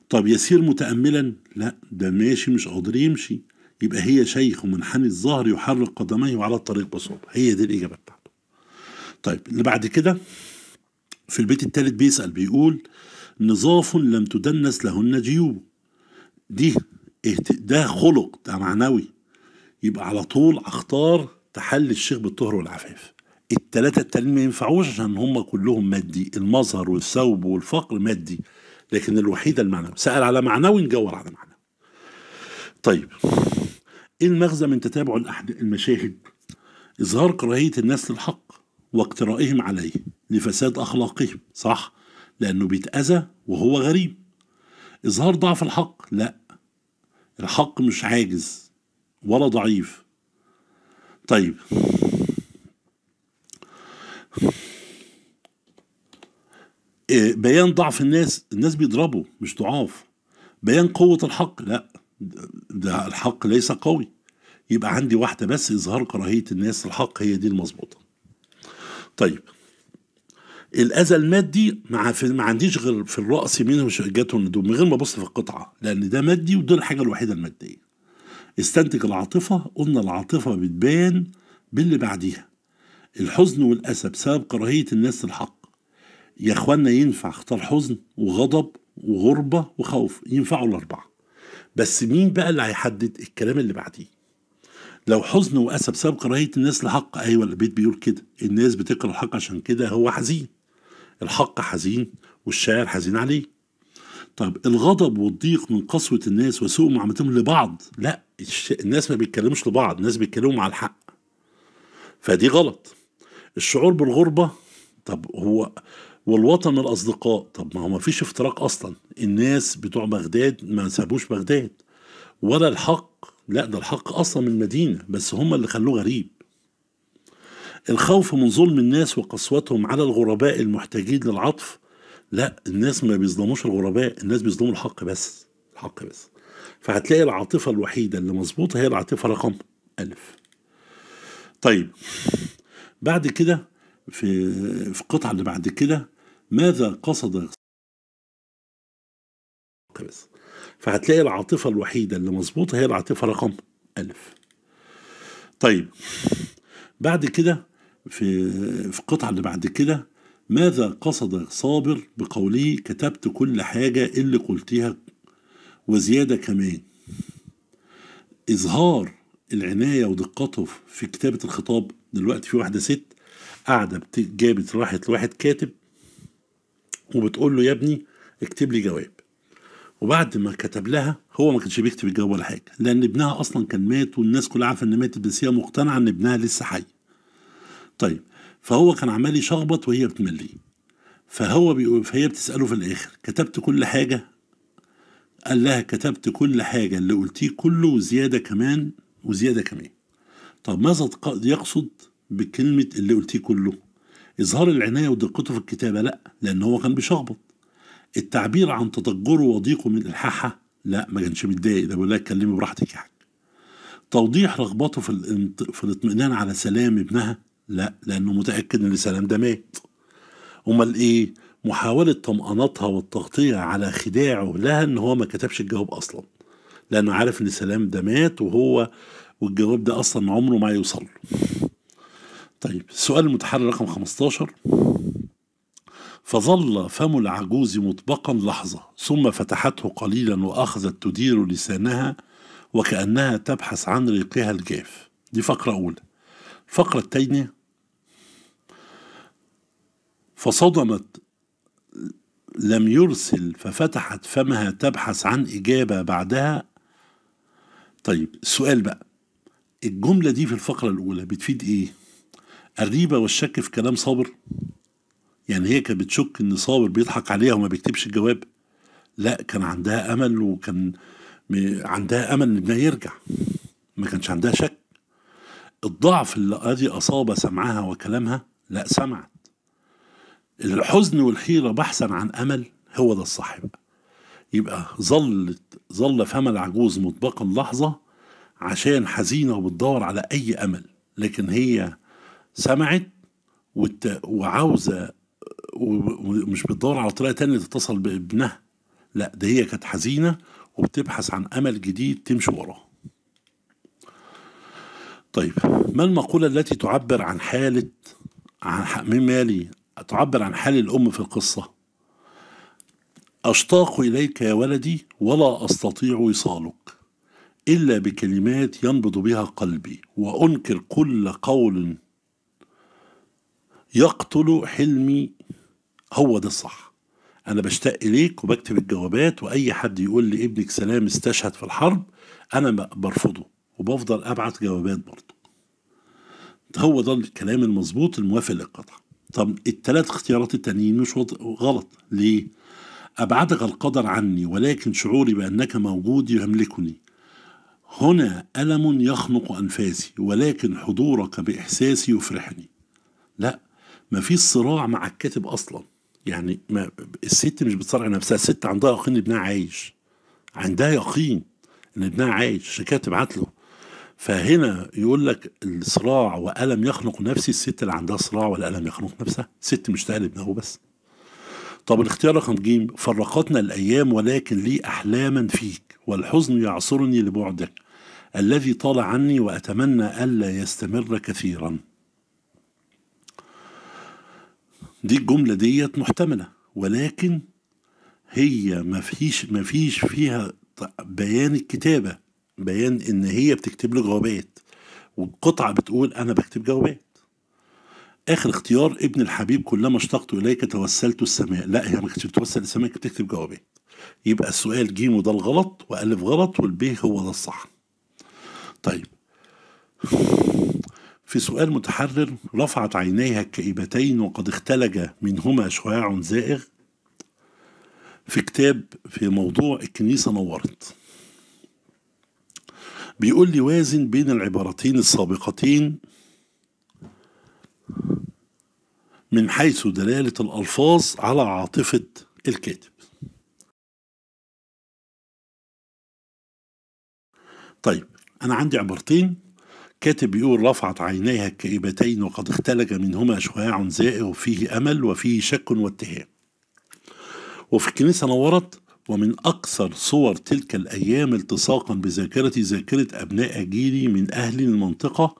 طب يسير متأملا لا ده ماشي مش قادر يمشي يبقى هي شيخ منحني الظهر يحرك قدميه على الطريق بصعوبة هي دي الإجابة بتاعته طيب اللي بعد كده في البيت الثالث بيسأل بيقول نظاف لم تدنس لهن جيوب دي ده خلق ده معنوي يبقى على طول اختار تحلي الشيخ بالطهر والعفاف التلاتة التانيين ما ينفعوش عشان هم كلهم مادي المظهر والثوب والفقر مادي لكن الوحيدة المعنوي سأل على معنوي نجاوب على معنوي طيب ايه المغزى من تتابع المشاهد اظهار كراهية الناس للحق واقترائهم عليه لفساد اخلاقهم صح لانه بيتأذى وهو غريب اظهار ضعف الحق لا الحق مش عاجز ولا ضعيف طيب إيه، بيان ضعف الناس الناس بيضربوا مش ضعاف بيان قوة الحق لا ده الحق ليس قوي يبقى عندي واحدة بس إظهار كراهية الناس الحق هي دي المظبوطة طيب الأذى المادي ما ما عنديش غير في الرأس منه جاته الندوم من غير ما أبص في القطعة لأن ده مادي وده الحاجة الوحيدة المادية استنتج العاطفة قلنا العاطفة بتبان باللي بعديها الحزن والأسى بسبب كراهية الناس للحق يا اخوانا ينفع اختار حزن وغضب وغربة وخوف ينفعوا الأربعة بس مين بقى اللي هيحدد الكلام اللي بعديه لو حزن وأسى بسبب كراهية الناس لحق أيوة البيت بيقول كده الناس بتكره الحق عشان كده هو حزين الحق حزين والشاعر حزين عليه طب الغضب والضيق من قسوة الناس وسوء معاملتهم لبعض لا الناس ما بيتكلموش لبعض الناس بيتكلموا مع الحق فدي غلط الشعور بالغربة طب هو والوطن الأصدقاء طب ما هو ما فيش افتراق أصلا الناس بتوع بغداد ما سابوش بغداد ولا الحق لا ده الحق أصلا من المدينة بس هم اللي خلوه غريب الخوف من ظلم الناس وقسوتهم على الغرباء المحتاجين للعطف لا الناس ما بيظلموش الغرباء الناس بيظلموا الحق بس الحق بس فهتلاقي العاطفة الوحيدة اللي مظبوطة هي العاطفة رقم ألف طيب بعد كده في في القطعة اللي بعد كده ماذا قصد قبس فهتلاقي العاطفة الوحيدة اللي مظبوطة هي العاطفة رقم ألف طيب بعد كده في في القطعة اللي بعد كده ماذا قصد صابر بقوله كتبت كل حاجة اللي قلتها وزيادة كمان إظهار العناية ودقته في كتابة الخطاب دلوقتي في واحدة ست قاعدة جابت راحت لواحد كاتب وبتقول له يا ابني اكتب لي جواب وبعد ما كتب لها هو ما كانش بيكتب الجواب ولا حاجه لان ابنها اصلا كان مات والناس كلها عارفه ان ماتت بس هي مقتنعه ان ابنها لسه حي طيب فهو كان عمال يشخبط وهي بتمليه فهو بيقول فهي بتساله في الاخر كتبت كل حاجه قال لها كتبت كل حاجه اللي قلتيه كله وزياده كمان وزياده كمان طب ماذا يقصد بكلمه اللي قلتيه كله إظهار العناية ودقته في الكتابة لا لأن هو كان بيشخبط التعبير عن تضجره وضيقه من الحاحة لا ما كانش متضايق ده بيقول لك اتكلمي براحتك يا توضيح رغبته في الانت... في الاطمئنان على سلام ابنها لا لانه متاكد ان سلام ده مات امال ايه محاولة طمأنتها والتغطية على خداعه لها ان هو ما كتبش الجواب اصلا لانه عارف ان سلام ده مات وهو والجواب ده اصلا عمره ما يوصل له طيب السؤال المتحرر رقم 15 فظل فم العجوز مطبقا لحظة ثم فتحته قليلا وأخذت تدير لسانها وكأنها تبحث عن ريقها الجاف دي فقرة أولى الفقرة الثانية فصدمت لم يرسل ففتحت فمها تبحث عن إجابة بعدها طيب السؤال بقى الجملة دي في الفقرة الأولى بتفيد إيه؟ الريبة والشك في كلام صابر يعني هي كانت بتشك ان صابر بيضحك عليها وما بيكتبش الجواب لا كان عندها امل وكان عندها امل ان يرجع ما كانش عندها شك الضعف الذي اصاب سمعها وكلامها لا سمعت الحزن والحيره بحثا عن امل هو ده الصح بقى يبقى ظلت ظل فم العجوز مطبقا لحظه عشان حزينه وبتدور على اي امل لكن هي سمعت وت... وعاوزه ومش بتدور على طريقه تانية تتصل بابنها لا ده هي كانت حزينه وبتبحث عن امل جديد تمشي وراه طيب ما المقولة التي تعبر عن حالة عن من مالي تعبر عن حال الأم في القصة أشتاق إليك يا ولدي ولا أستطيع وصالك إلا بكلمات ينبض بها قلبي وأنكر كل قول يقتل حلمي هو ده الصح انا بشتاق اليك وبكتب الجوابات واي حد يقول لي ابنك سلام استشهد في الحرب انا برفضه وبفضل ابعت جوابات برضه هو ده الكلام المظبوط الموافق للقطع طب الثلاث اختيارات التانيين مش غلط ليه ابعدك القدر عني ولكن شعوري بانك موجود يملكني هنا الم يخنق انفاسي ولكن حضورك باحساسي يفرحني لا ما فيش صراع مع الكاتب اصلا يعني ما الست مش بتصارع نفسها الست عندها يقين ابنها عايش عندها يقين ان ابنها عايش عشان كده تبعت له فهنا يقول لك الصراع والم يخنق نفسي الست اللي عندها صراع والالم يخنق نفسها ست مش تقلب ابنها وبس طب الاختيار رقم ج فرقتنا الايام ولكن لي احلاما فيك والحزن يعصرني لبعدك الذي طال عني واتمنى الا يستمر كثيرا دي الجملة ديت محتملة ولكن هي ما فيش ما فيش فيها بيان الكتابة بيان إن هي بتكتب له جوابات والقطعة بتقول أنا بكتب جوابات آخر اختيار ابن الحبيب كلما اشتقت إليك توسلت السماء لا هي ما كانتش بتوسل السماء كانت بتكتب جوابات يبقى السؤال جيم وده الغلط وألف غلط والبيه هو ده الصح طيب في سؤال متحرر رفعت عينيها الكئيبتين وقد اختلج منهما شعاع زائغ في كتاب في موضوع الكنيسة نورت بيقول لي وازن بين العبارتين السابقتين من حيث دلالة الألفاظ على عاطفة الكاتب طيب أنا عندي عبارتين كاتب بيقول رفعت عينيها الكئيبتين وقد اختلج منهما شعاع زائغ فيه أمل وفيه شك واتهام وفي الكنيسة نورت ومن أكثر صور تلك الأيام التصاقا بذاكرتي ذاكرة أبناء جيلي من أهل المنطقة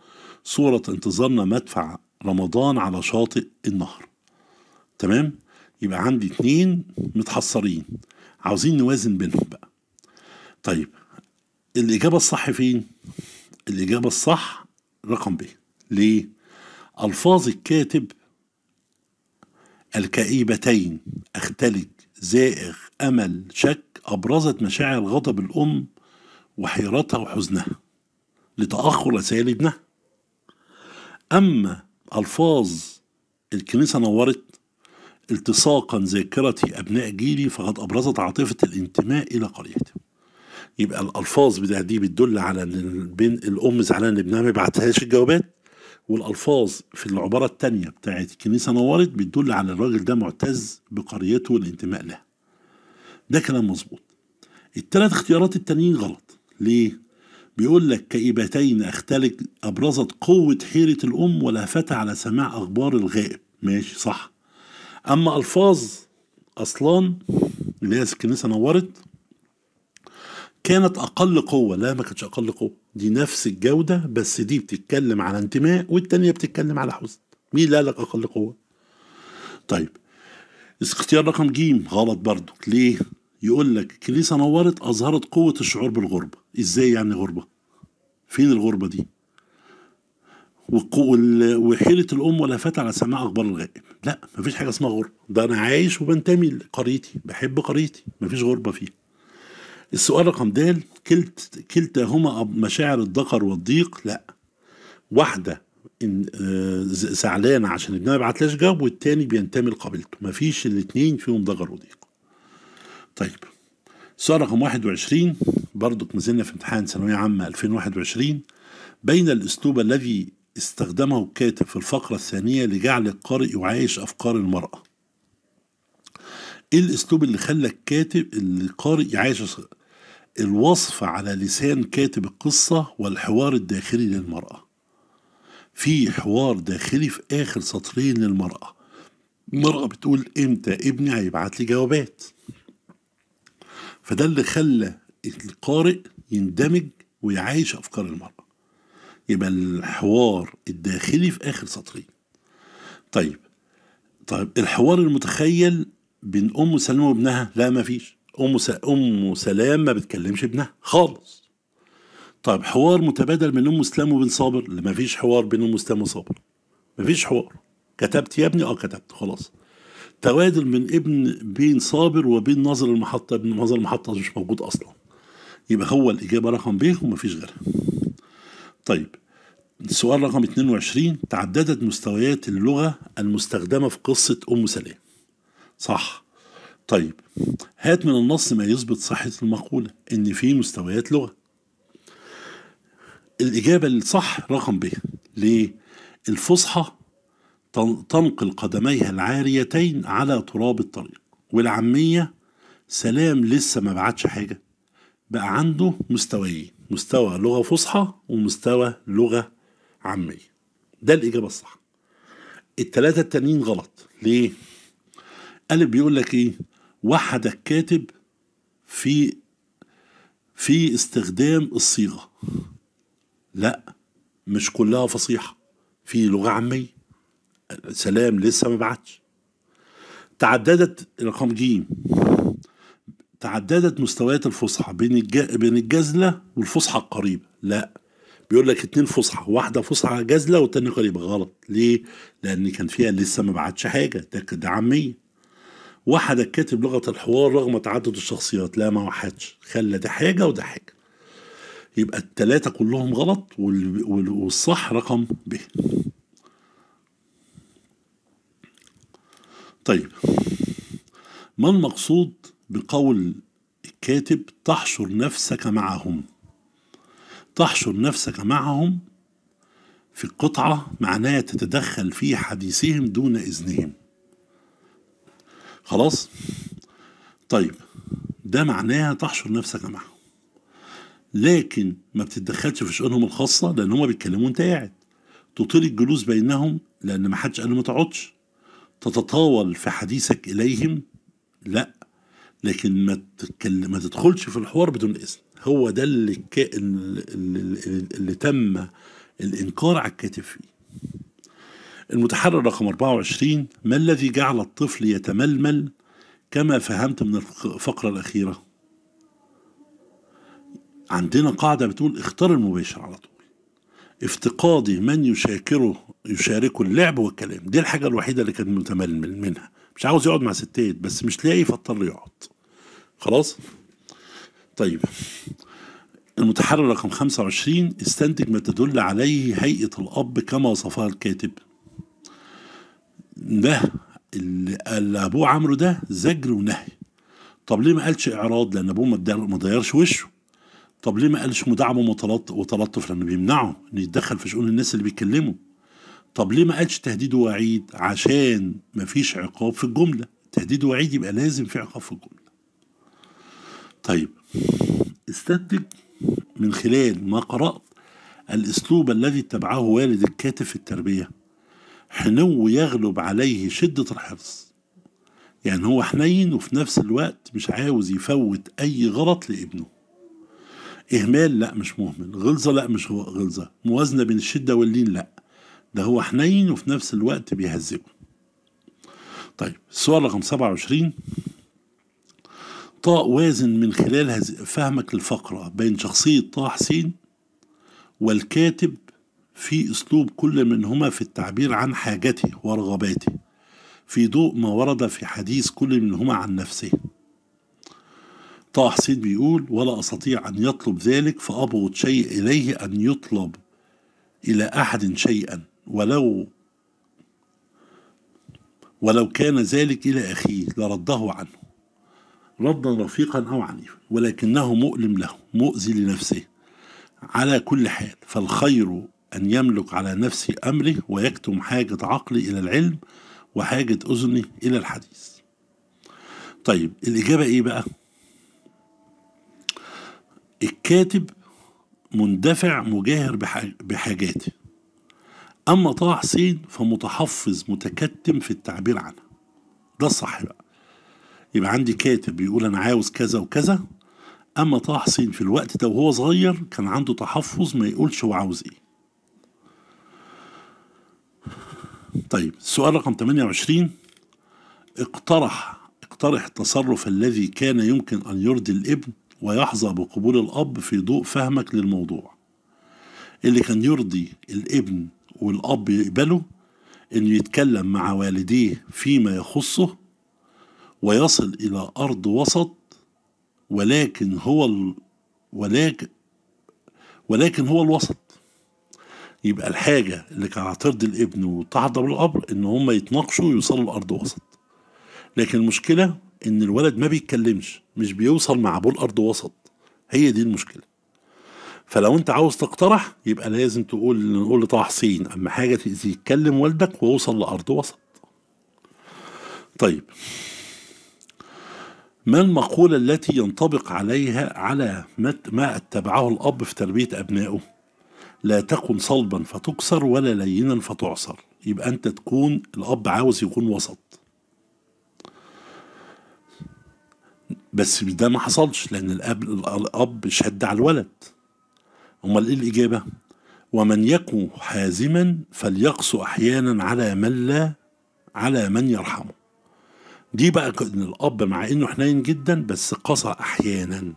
صورة انتظارنا مدفع رمضان على شاطئ النهر تمام يبقى عندي اتنين متحصرين عاوزين نوازن بينهم بقى طيب الإجابة الصح فين؟ الإجابة الصح رقم ب ليه؟ ألفاظ الكاتب الكئيبتين أختلج زائغ أمل شك أبرزت مشاعر غضب الأم وحيرتها وحزنها لتأخر رسائل ابنها أما ألفاظ الكنيسة نورت التصاقا ذاكرة أبناء جيلي فقد أبرزت عاطفة الانتماء إلى قريتي يبقى الالفاظ بتاع دي بتدل على ان الام زعلانه ان ابنها ما بعتهاش الجوابات والالفاظ في العباره الثانيه بتاعت الكنيسه نورت بتدل على الراجل ده معتز بقريته والانتماء لها ده كلام مظبوط الثلاث اختيارات التانيين غلط ليه بيقول لك كئيبتين اختلج ابرزت قوه حيره الام ولهفتها على سماع اخبار الغائب ماشي صح اما الفاظ اصلان اللي هي الكنيسه نورت كانت اقل قوه لا ما كانتش اقل قوه دي نفس الجوده بس دي بتتكلم على انتماء والتانيه بتتكلم على حزن مين لا لك اقل قوه طيب اختيار رقم ج غلط برضو ليه يقول لك الكنيسه نورت اظهرت قوه الشعور بالغربه ازاي يعني غربه فين الغربه دي وحيرة الأم ولا فتى على سماع أخبار الغائب لا مفيش حاجة اسمها غربة ده أنا عايش وبنتمي لقريتي بحب قريتي مفيش غربة فيها السؤال رقم د كلت كلتاهما مشاعر الذكر والضيق لا واحده إن آه، زعلان عشان ابنها ما بعتلاش جواب والتاني بينتمي لقبيلته مفيش الاثنين فيهم ضجر وضيق طيب السؤال رقم 21 برضك ما زلنا في امتحان ثانوية عامة 2021 بين الأسلوب الذي استخدمه الكاتب في الفقرة الثانية لجعل القارئ يعايش أفكار المرأة ايه الاسلوب اللي خلى الكاتب القارئ يعايش الوصف على لسان كاتب القصة والحوار الداخلي للمرأة في حوار داخلي في آخر سطرين للمرأة المرأة بتقول إمتى ابني هيبعت لي جوابات فده اللي خلى القارئ يندمج ويعايش أفكار المرأة يبقى الحوار الداخلي في آخر سطرين طيب طيب الحوار المتخيل بين أم سلمى وابنها لا مفيش ام ام سلام ما بتكلمش ابنها خالص طيب حوار متبادل من ام سلام وبن صابر اللي ما فيش حوار بين ام سلام وصابر ما فيش حوار كتبت يا ابني اه كتبت خلاص توادل من ابن بين صابر وبين ناظر المحطه ابن ناظر المحطه مش موجود اصلا يبقى هو الاجابه رقم ب ومفيش غيرها طيب السؤال رقم 22 تعددت مستويات اللغه المستخدمه في قصه ام سلام صح طيب هات من النص ما يثبت صحة المقولة إن في مستويات لغة الإجابة الصح رقم ب ليه؟ الفصحى تنقل قدميها العاريتين على تراب الطريق والعامية سلام لسه ما بعتش حاجة بقى عنده مستويين مستوى لغة فصحى ومستوى لغة عامية ده الإجابة الصح التلاتة التانيين غلط ليه؟ قال بيقول لك إيه؟ وحد الكاتب في في استخدام الصيغه لا مش كلها فصيحه في لغه عاميه سلام لسه ما بعتش تعددت رقم ج تعددت مستويات الفصحى بين الج... بين الجزله والفصحى القريبه لا بيقول لك اتنين فصحى واحده فصحى جزله والتانيه قريبه غلط ليه لان كان فيها لسه ما بعتش حاجه ده عاميه وحد الكاتب لغة الحوار رغم تعدد الشخصيات لا ما وحدش خلى ده حاجة وده حاجة يبقى التلاتة كلهم غلط والصح رقم ب طيب ما المقصود بقول الكاتب تحشر نفسك معهم تحشر نفسك معهم في قطعة معناها تتدخل في حديثهم دون إذنهم خلاص طيب ده معناها تحشر نفسك معهم لكن ما بتتدخلش في شؤونهم الخاصة لأن هما بيتكلموا وأنت قاعد تطيل الجلوس بينهم لأن ما حدش قال ما تقعدش تتطاول في حديثك إليهم لا لكن ما تتكلم ما تدخلش في الحوار بدون إذن هو ده اللي, اللي, اللي, اللي تم الإنكار على الكاتب فيه المتحرر رقم 24 ما الذي جعل الطفل يتململ كما فهمت من الفقرة الأخيرة عندنا قاعدة بتقول اختار المباشر على طول افتقادي من يشاكره يشاركه اللعب والكلام دي الحاجة الوحيدة اللي كان متململ منها مش عاوز يقعد مع ستات بس مش لاقي فاضطر يقعد خلاص طيب المتحرر رقم 25 استنتج ما تدل عليه هيئة الأب كما وصفها الكاتب ده اللي ابوه عمرو ده زجر ونهي طب ليه ما قالش اعراض لان ابوه ما ضيرش وشه طب ليه ما قالش مداعبه وتلطف لانه بيمنعه انه يتدخل في شؤون الناس اللي بيكلمه طب ليه ما قالش تهديد ووعيد عشان ما فيش عقاب في الجمله تهديد ووعيد يبقى لازم في عقاب في الجمله طيب استنتج من خلال ما قرات الاسلوب الذي اتبعه والد الكاتب في التربيه حنو يغلب عليه شدة الحرص يعني هو حنين وفي نفس الوقت مش عاوز يفوت أي غلط لابنه إهمال لا مش مهمل غلظة لا مش هو غلظة موازنة بين الشدة واللين لا ده هو حنين وفي نفس الوقت بيهزئه طيب السؤال رقم 27 طاء وازن من خلال فهمك للفقرة بين شخصية طه حسين والكاتب في اسلوب كل منهما في التعبير عن حاجته ورغباته في ضوء ما ورد في حديث كل منهما عن نفسه طه حسين بيقول ولا استطيع ان يطلب ذلك فابغض شيء اليه ان يطلب الى احد شيئا ولو ولو كان ذلك الى اخيه لرده عنه ردا رفيقا او عنيفا ولكنه مؤلم له مؤذي لنفسه على كل حال فالخير أن يملك على نفسي أمري ويكتم حاجة عقلي إلى العلم وحاجة أذني إلى الحديث طيب الإجابة إيه بقى الكاتب مندفع مجاهر بحاجاته أما طه حسين فمتحفظ متكتم في التعبير عنها ده الصح بقى يبقى عندي كاتب بيقول أنا عاوز كذا وكذا أما طه حسين في الوقت ده وهو صغير كان عنده تحفظ ما يقولش هو عاوز إيه طيب السؤال رقم 28 اقترح اقترح التصرف الذي كان يمكن أن يرضي الابن ويحظى بقبول الأب في ضوء فهمك للموضوع اللي كان يرضي الابن والأب يقبله إنه يتكلم مع والديه فيما يخصه ويصل إلى أرض وسط ولكن هو ال... ولكن ولكن هو الوسط يبقى الحاجة اللي كان هترضي الابن وتحضر بالقبر إن هم يتناقشوا ويوصلوا لأرض وسط لكن المشكلة إن الولد ما بيتكلمش مش بيوصل مع أبوه لأرض وسط هي دي المشكلة فلو أنت عاوز تقترح يبقى لازم تقول نقول لطه حسين أما حاجة تأذي يتكلم والدك ووصل لأرض وسط طيب ما المقولة التي ينطبق عليها على ما اتبعه الأب في تربية أبنائه؟ لا تكن صلبا فتكسر ولا لينا فتعصر يبقى انت تكون الاب عاوز يكون وسط بس ده ما حصلش لان الاب الاب شد على الولد امال ايه الاجابه ومن يكن حازما فليقسو احيانا على من لا على من يرحمه دي بقى ان الاب مع انه حنين جدا بس قسى احيانا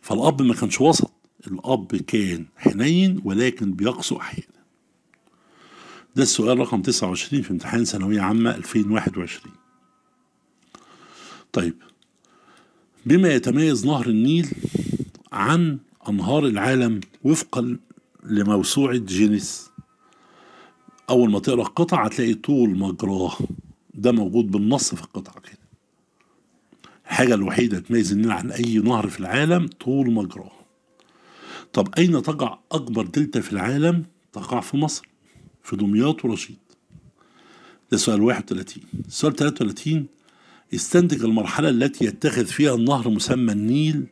فالاب ما كانش وسط الأب كان حنين ولكن بيقسو أحيانا ده السؤال رقم 29 في امتحان ثانوية عامة 2021 طيب بما يتميز نهر النيل عن أنهار العالم وفقا لموسوعة جينيس أول ما تقرأ القطعة هتلاقي طول مجراه ده موجود بالنص في القطعة كده الحاجة الوحيدة تميز النيل عن أي نهر في العالم طول مجراه طب أين تقع أكبر دلتا في العالم؟ تقع في مصر في دمياط ورشيد ده سؤال 31 سؤال 33 استنتج المرحلة التي يتخذ فيها النهر مسمى النيل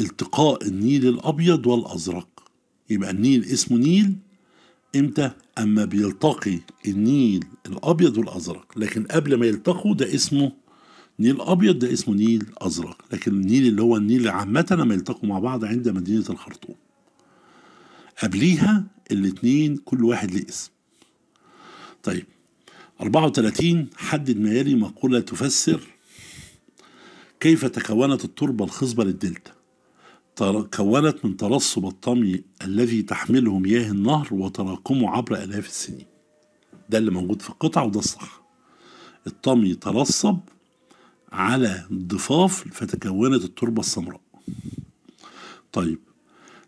التقاء النيل الأبيض والأزرق يبقى النيل اسمه نيل امتى اما بيلتقي النيل الابيض والازرق لكن قبل ما يلتقوا ده اسمه نيل ابيض ده اسمه نيل ازرق لكن النيل اللي هو النيل عامه لما يلتقوا مع بعض عند مدينه الخرطوم قبليها الاثنين كل واحد ليه اسم طيب 34 حدد ما يلي مقولة تفسر كيف تكونت التربة الخصبة للدلتا تكونت من ترسب الطمي الذي تحمله مياه النهر وتراكمه عبر آلاف السنين ده اللي موجود في القطع وده الصح الطمي ترسب على ضفاف فتكونت التربة السمراء طيب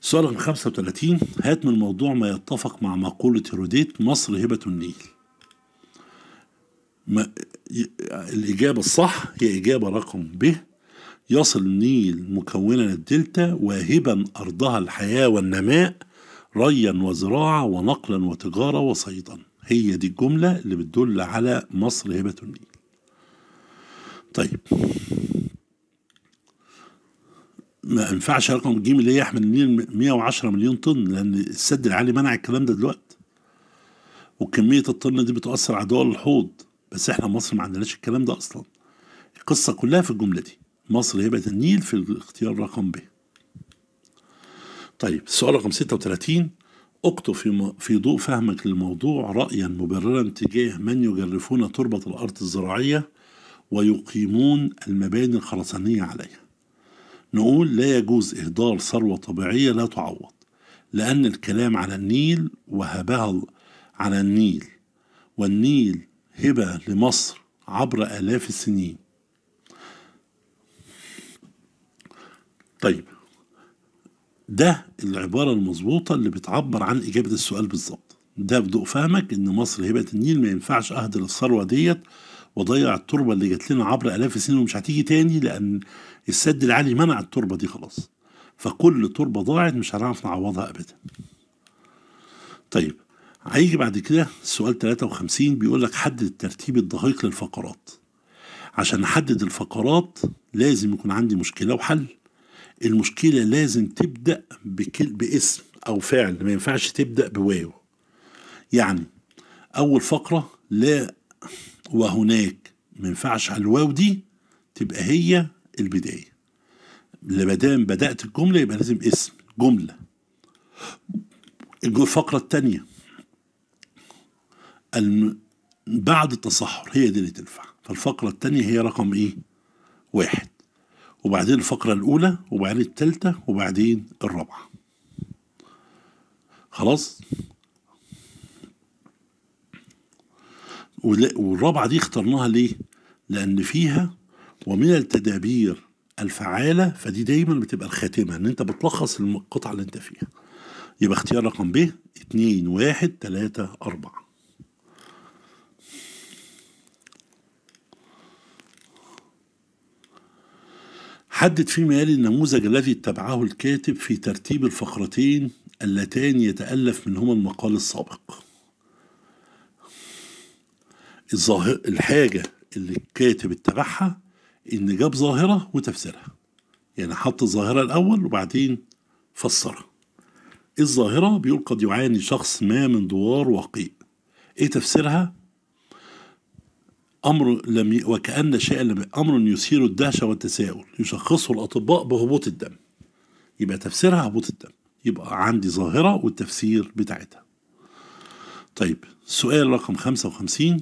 سؤال رقم 35 هات من الموضوع ما يتفق مع مقولة هيروديت مصر هبة النيل ما الإجابة الصح هي إجابة رقم ب يصل النيل مكونا الدلتا واهبا أرضها الحياة والنماء ريا وزراعة ونقلا وتجارة وصيدا هي دي الجملة اللي بتدل على مصر هبة النيل طيب ما ينفعش رقم الجيم اللي هي يحمل 110 مليون طن لان السد العالي منع الكلام ده دلوقتي وكميه الطن دي بتؤثر على دول الحوض بس احنا مصر ما عندناش الكلام ده اصلا القصه كلها في الجمله دي مصر هي بقت النيل في الاختيار رقم ب طيب السؤال رقم 36 اكتب في في ضوء فهمك للموضوع رأيا مبررا تجاه من يجرفون تربة الأرض الزراعية ويقيمون المباني الخرسانية عليها نقول لا يجوز إهدار ثروة طبيعية لا تعوض لأن الكلام على النيل وهبها على النيل والنيل هبة لمصر عبر آلاف السنين طيب ده العبارة المظبوطة اللي بتعبر عن إجابة السؤال بالظبط ده بضوء فهمك إن مصر هبة النيل ما ينفعش أهدر الثروة ديت وضيع التربه اللي جات لنا عبر الاف السنين ومش هتيجي تاني لان السد العالي منع التربه دي خلاص فكل تربه ضاعت مش هنعرف نعوضها ابدا طيب هيجي بعد كده سؤال 53 بيقول لك حدد الترتيب الدقيق للفقرات عشان نحدد الفقرات لازم يكون عندي مشكله وحل المشكله لازم تبدا بكل باسم او فعل ما ينفعش تبدا بواو يعني اول فقره لا وهناك ما ينفعش على الواو دي تبقى هي البدايه ما دام بدات الجمله يبقى لازم اسم جمله الفقره الثانيه الم... بعد التصحر هي دي اللي تنفع فالفقره الثانيه هي رقم ايه واحد وبعدين الفقره الاولى وبعدين الثالثه وبعدين الرابعه خلاص والرابعة دي اخترناها ليه؟ لأن فيها ومن التدابير الفعالة فدي دايما بتبقى الخاتمة إن أنت بتلخص القطعة اللي أنت فيها يبقى اختيار رقم ب اتنين واحد تلاتة أربعة حدد فيما يلي النموذج الذي اتبعه الكاتب في ترتيب الفقرتين اللتان يتألف منهما المقال السابق الظاهر الحاجه اللي الكاتب اتبعها ان جاب ظاهره وتفسيرها يعني حط الظاهره الاول وبعدين فسرها الظاهره بيقول قد يعاني شخص ما من دوار وقيء ايه تفسيرها امر لم ي... وكان شيء لم... امر يثير الدهشه والتساؤل يشخصه الاطباء بهبوط الدم يبقى تفسيرها هبوط الدم يبقى عندي ظاهره والتفسير بتاعتها طيب سؤال رقم 55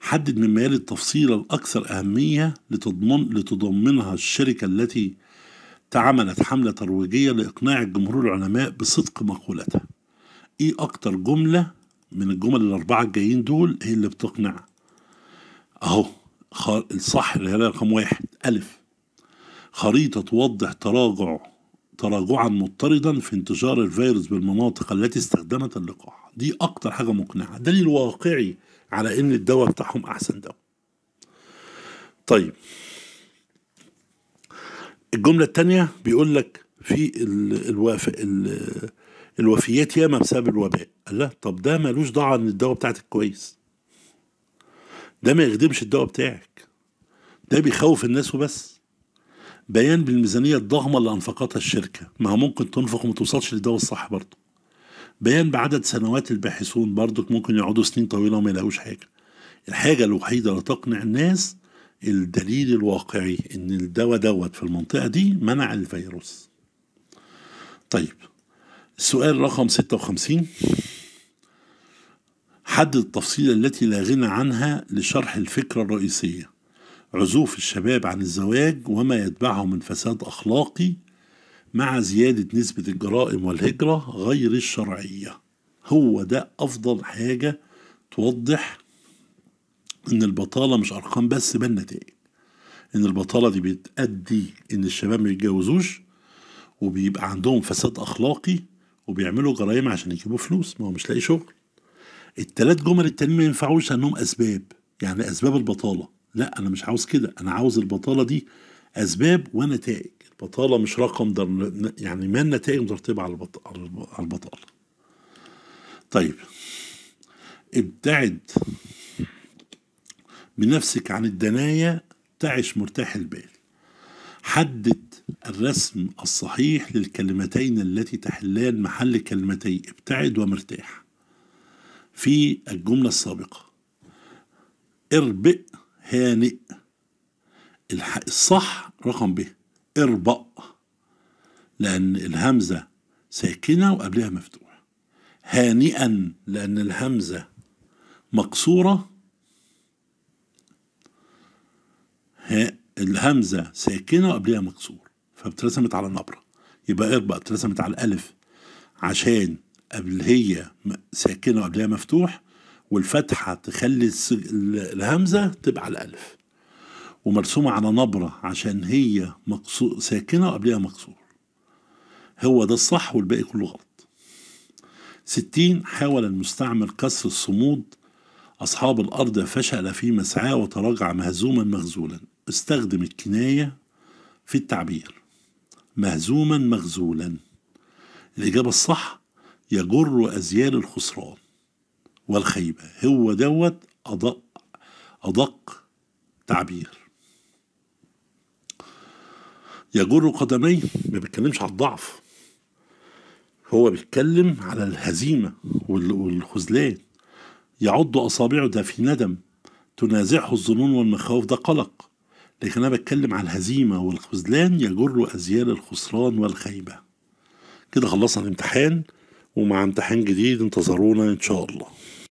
حدد معيار التفصيلة الأكثر أهمية لتضمن لتضمنها الشركة التي تعملت حملة ترويجية لإقناع الجمهور العلماء بصدق مقولتها إيه أكتر جملة من الجمل الأربعة الجايين دول هي اللي بتقنع أهو الصح اللي هي رقم واحد ألف خريطة توضح تراجع تراجعا مضطردا في انتشار الفيروس بالمناطق التي استخدمت اللقاح دي أكتر حاجة مقنعة دليل واقعي على ان الدواء بتاعهم احسن دواء طيب الجمله الثانيه بيقول لك في الوف... ال... الوفيات ياما بسبب الوباء قال لا طب ده ملوش دعوه ان الدواء بتاعتك كويس ده ما يخدمش الدواء بتاعك ده بيخوف الناس وبس بيان بالميزانيه الضخمه اللي انفقتها الشركه ما هو ممكن تنفق وما توصلش للدواء الصح برضه بيان بعدد سنوات الباحثون برضك ممكن يقعدوا سنين طويله وما يلاقوش حاجه الحاجه الوحيده اللي تقنع الناس الدليل الواقعي ان الدواء دوت في المنطقه دي منع الفيروس طيب السؤال رقم 56 حدد التفصيلة التي لا غنى عنها لشرح الفكرة الرئيسية عزوف الشباب عن الزواج وما يتبعه من فساد أخلاقي مع زيادة نسبة الجرائم والهجرة غير الشرعية هو ده أفضل حاجة توضح إن البطالة مش أرقام بس بل نتائج إن البطالة دي بتأدي إن الشباب ما يتجوزوش وبيبقى عندهم فساد أخلاقي وبيعملوا جرائم عشان يجيبوا فلوس ما هو مش لاقي شغل التلات جمل التانيين ما ينفعوش لأنهم أسباب يعني أسباب البطالة لا أنا مش عاوز كده أنا عاوز البطالة دي أسباب ونتائج بطاله مش رقم در يعني ما النتائج مترتبه على على البطاله طيب ابتعد بنفسك عن الدناية تعش مرتاح البال حدد الرسم الصحيح للكلمتين التي تحلان محل كلمتي ابتعد ومرتاح في الجملة السابقة اربئ هانئ الصح رقم ب اربأ لأن الهمزة ساكنة وقبلها مفتوحة هانئا لأن الهمزة مقصورة الهمزة ساكنة وقبلها مقصور فبترسمت على نبرة يبقى اربأ اترسمت على الألف عشان قبل هي ساكنة وقبلها مفتوح والفتحة تخلي الهمزة تبقى على الألف ومرسومة على نبرة عشان هي مقصور ساكنة وقبلها مقصور هو ده الصح والباقي كله غلط ستين حاول المستعمر كسر الصمود أصحاب الأرض فشل في مسعاه وتراجع مهزوما مغزولا استخدم الكناية في التعبير مهزوما مغزولا الإجابة الصح يجر أزيال الخسران والخيبة هو دوت أدق أدق تعبير يجر قدميه ما بيتكلمش على الضعف هو بيتكلم على الهزيمة والخذلان يعض أصابعه ده في ندم تنازعه الظنون والمخاوف ده قلق لكن أنا بتكلم على الهزيمة والخذلان يجر أزيال الخسران والخيبة كده خلصنا الامتحان ومع امتحان جديد انتظرونا إن شاء الله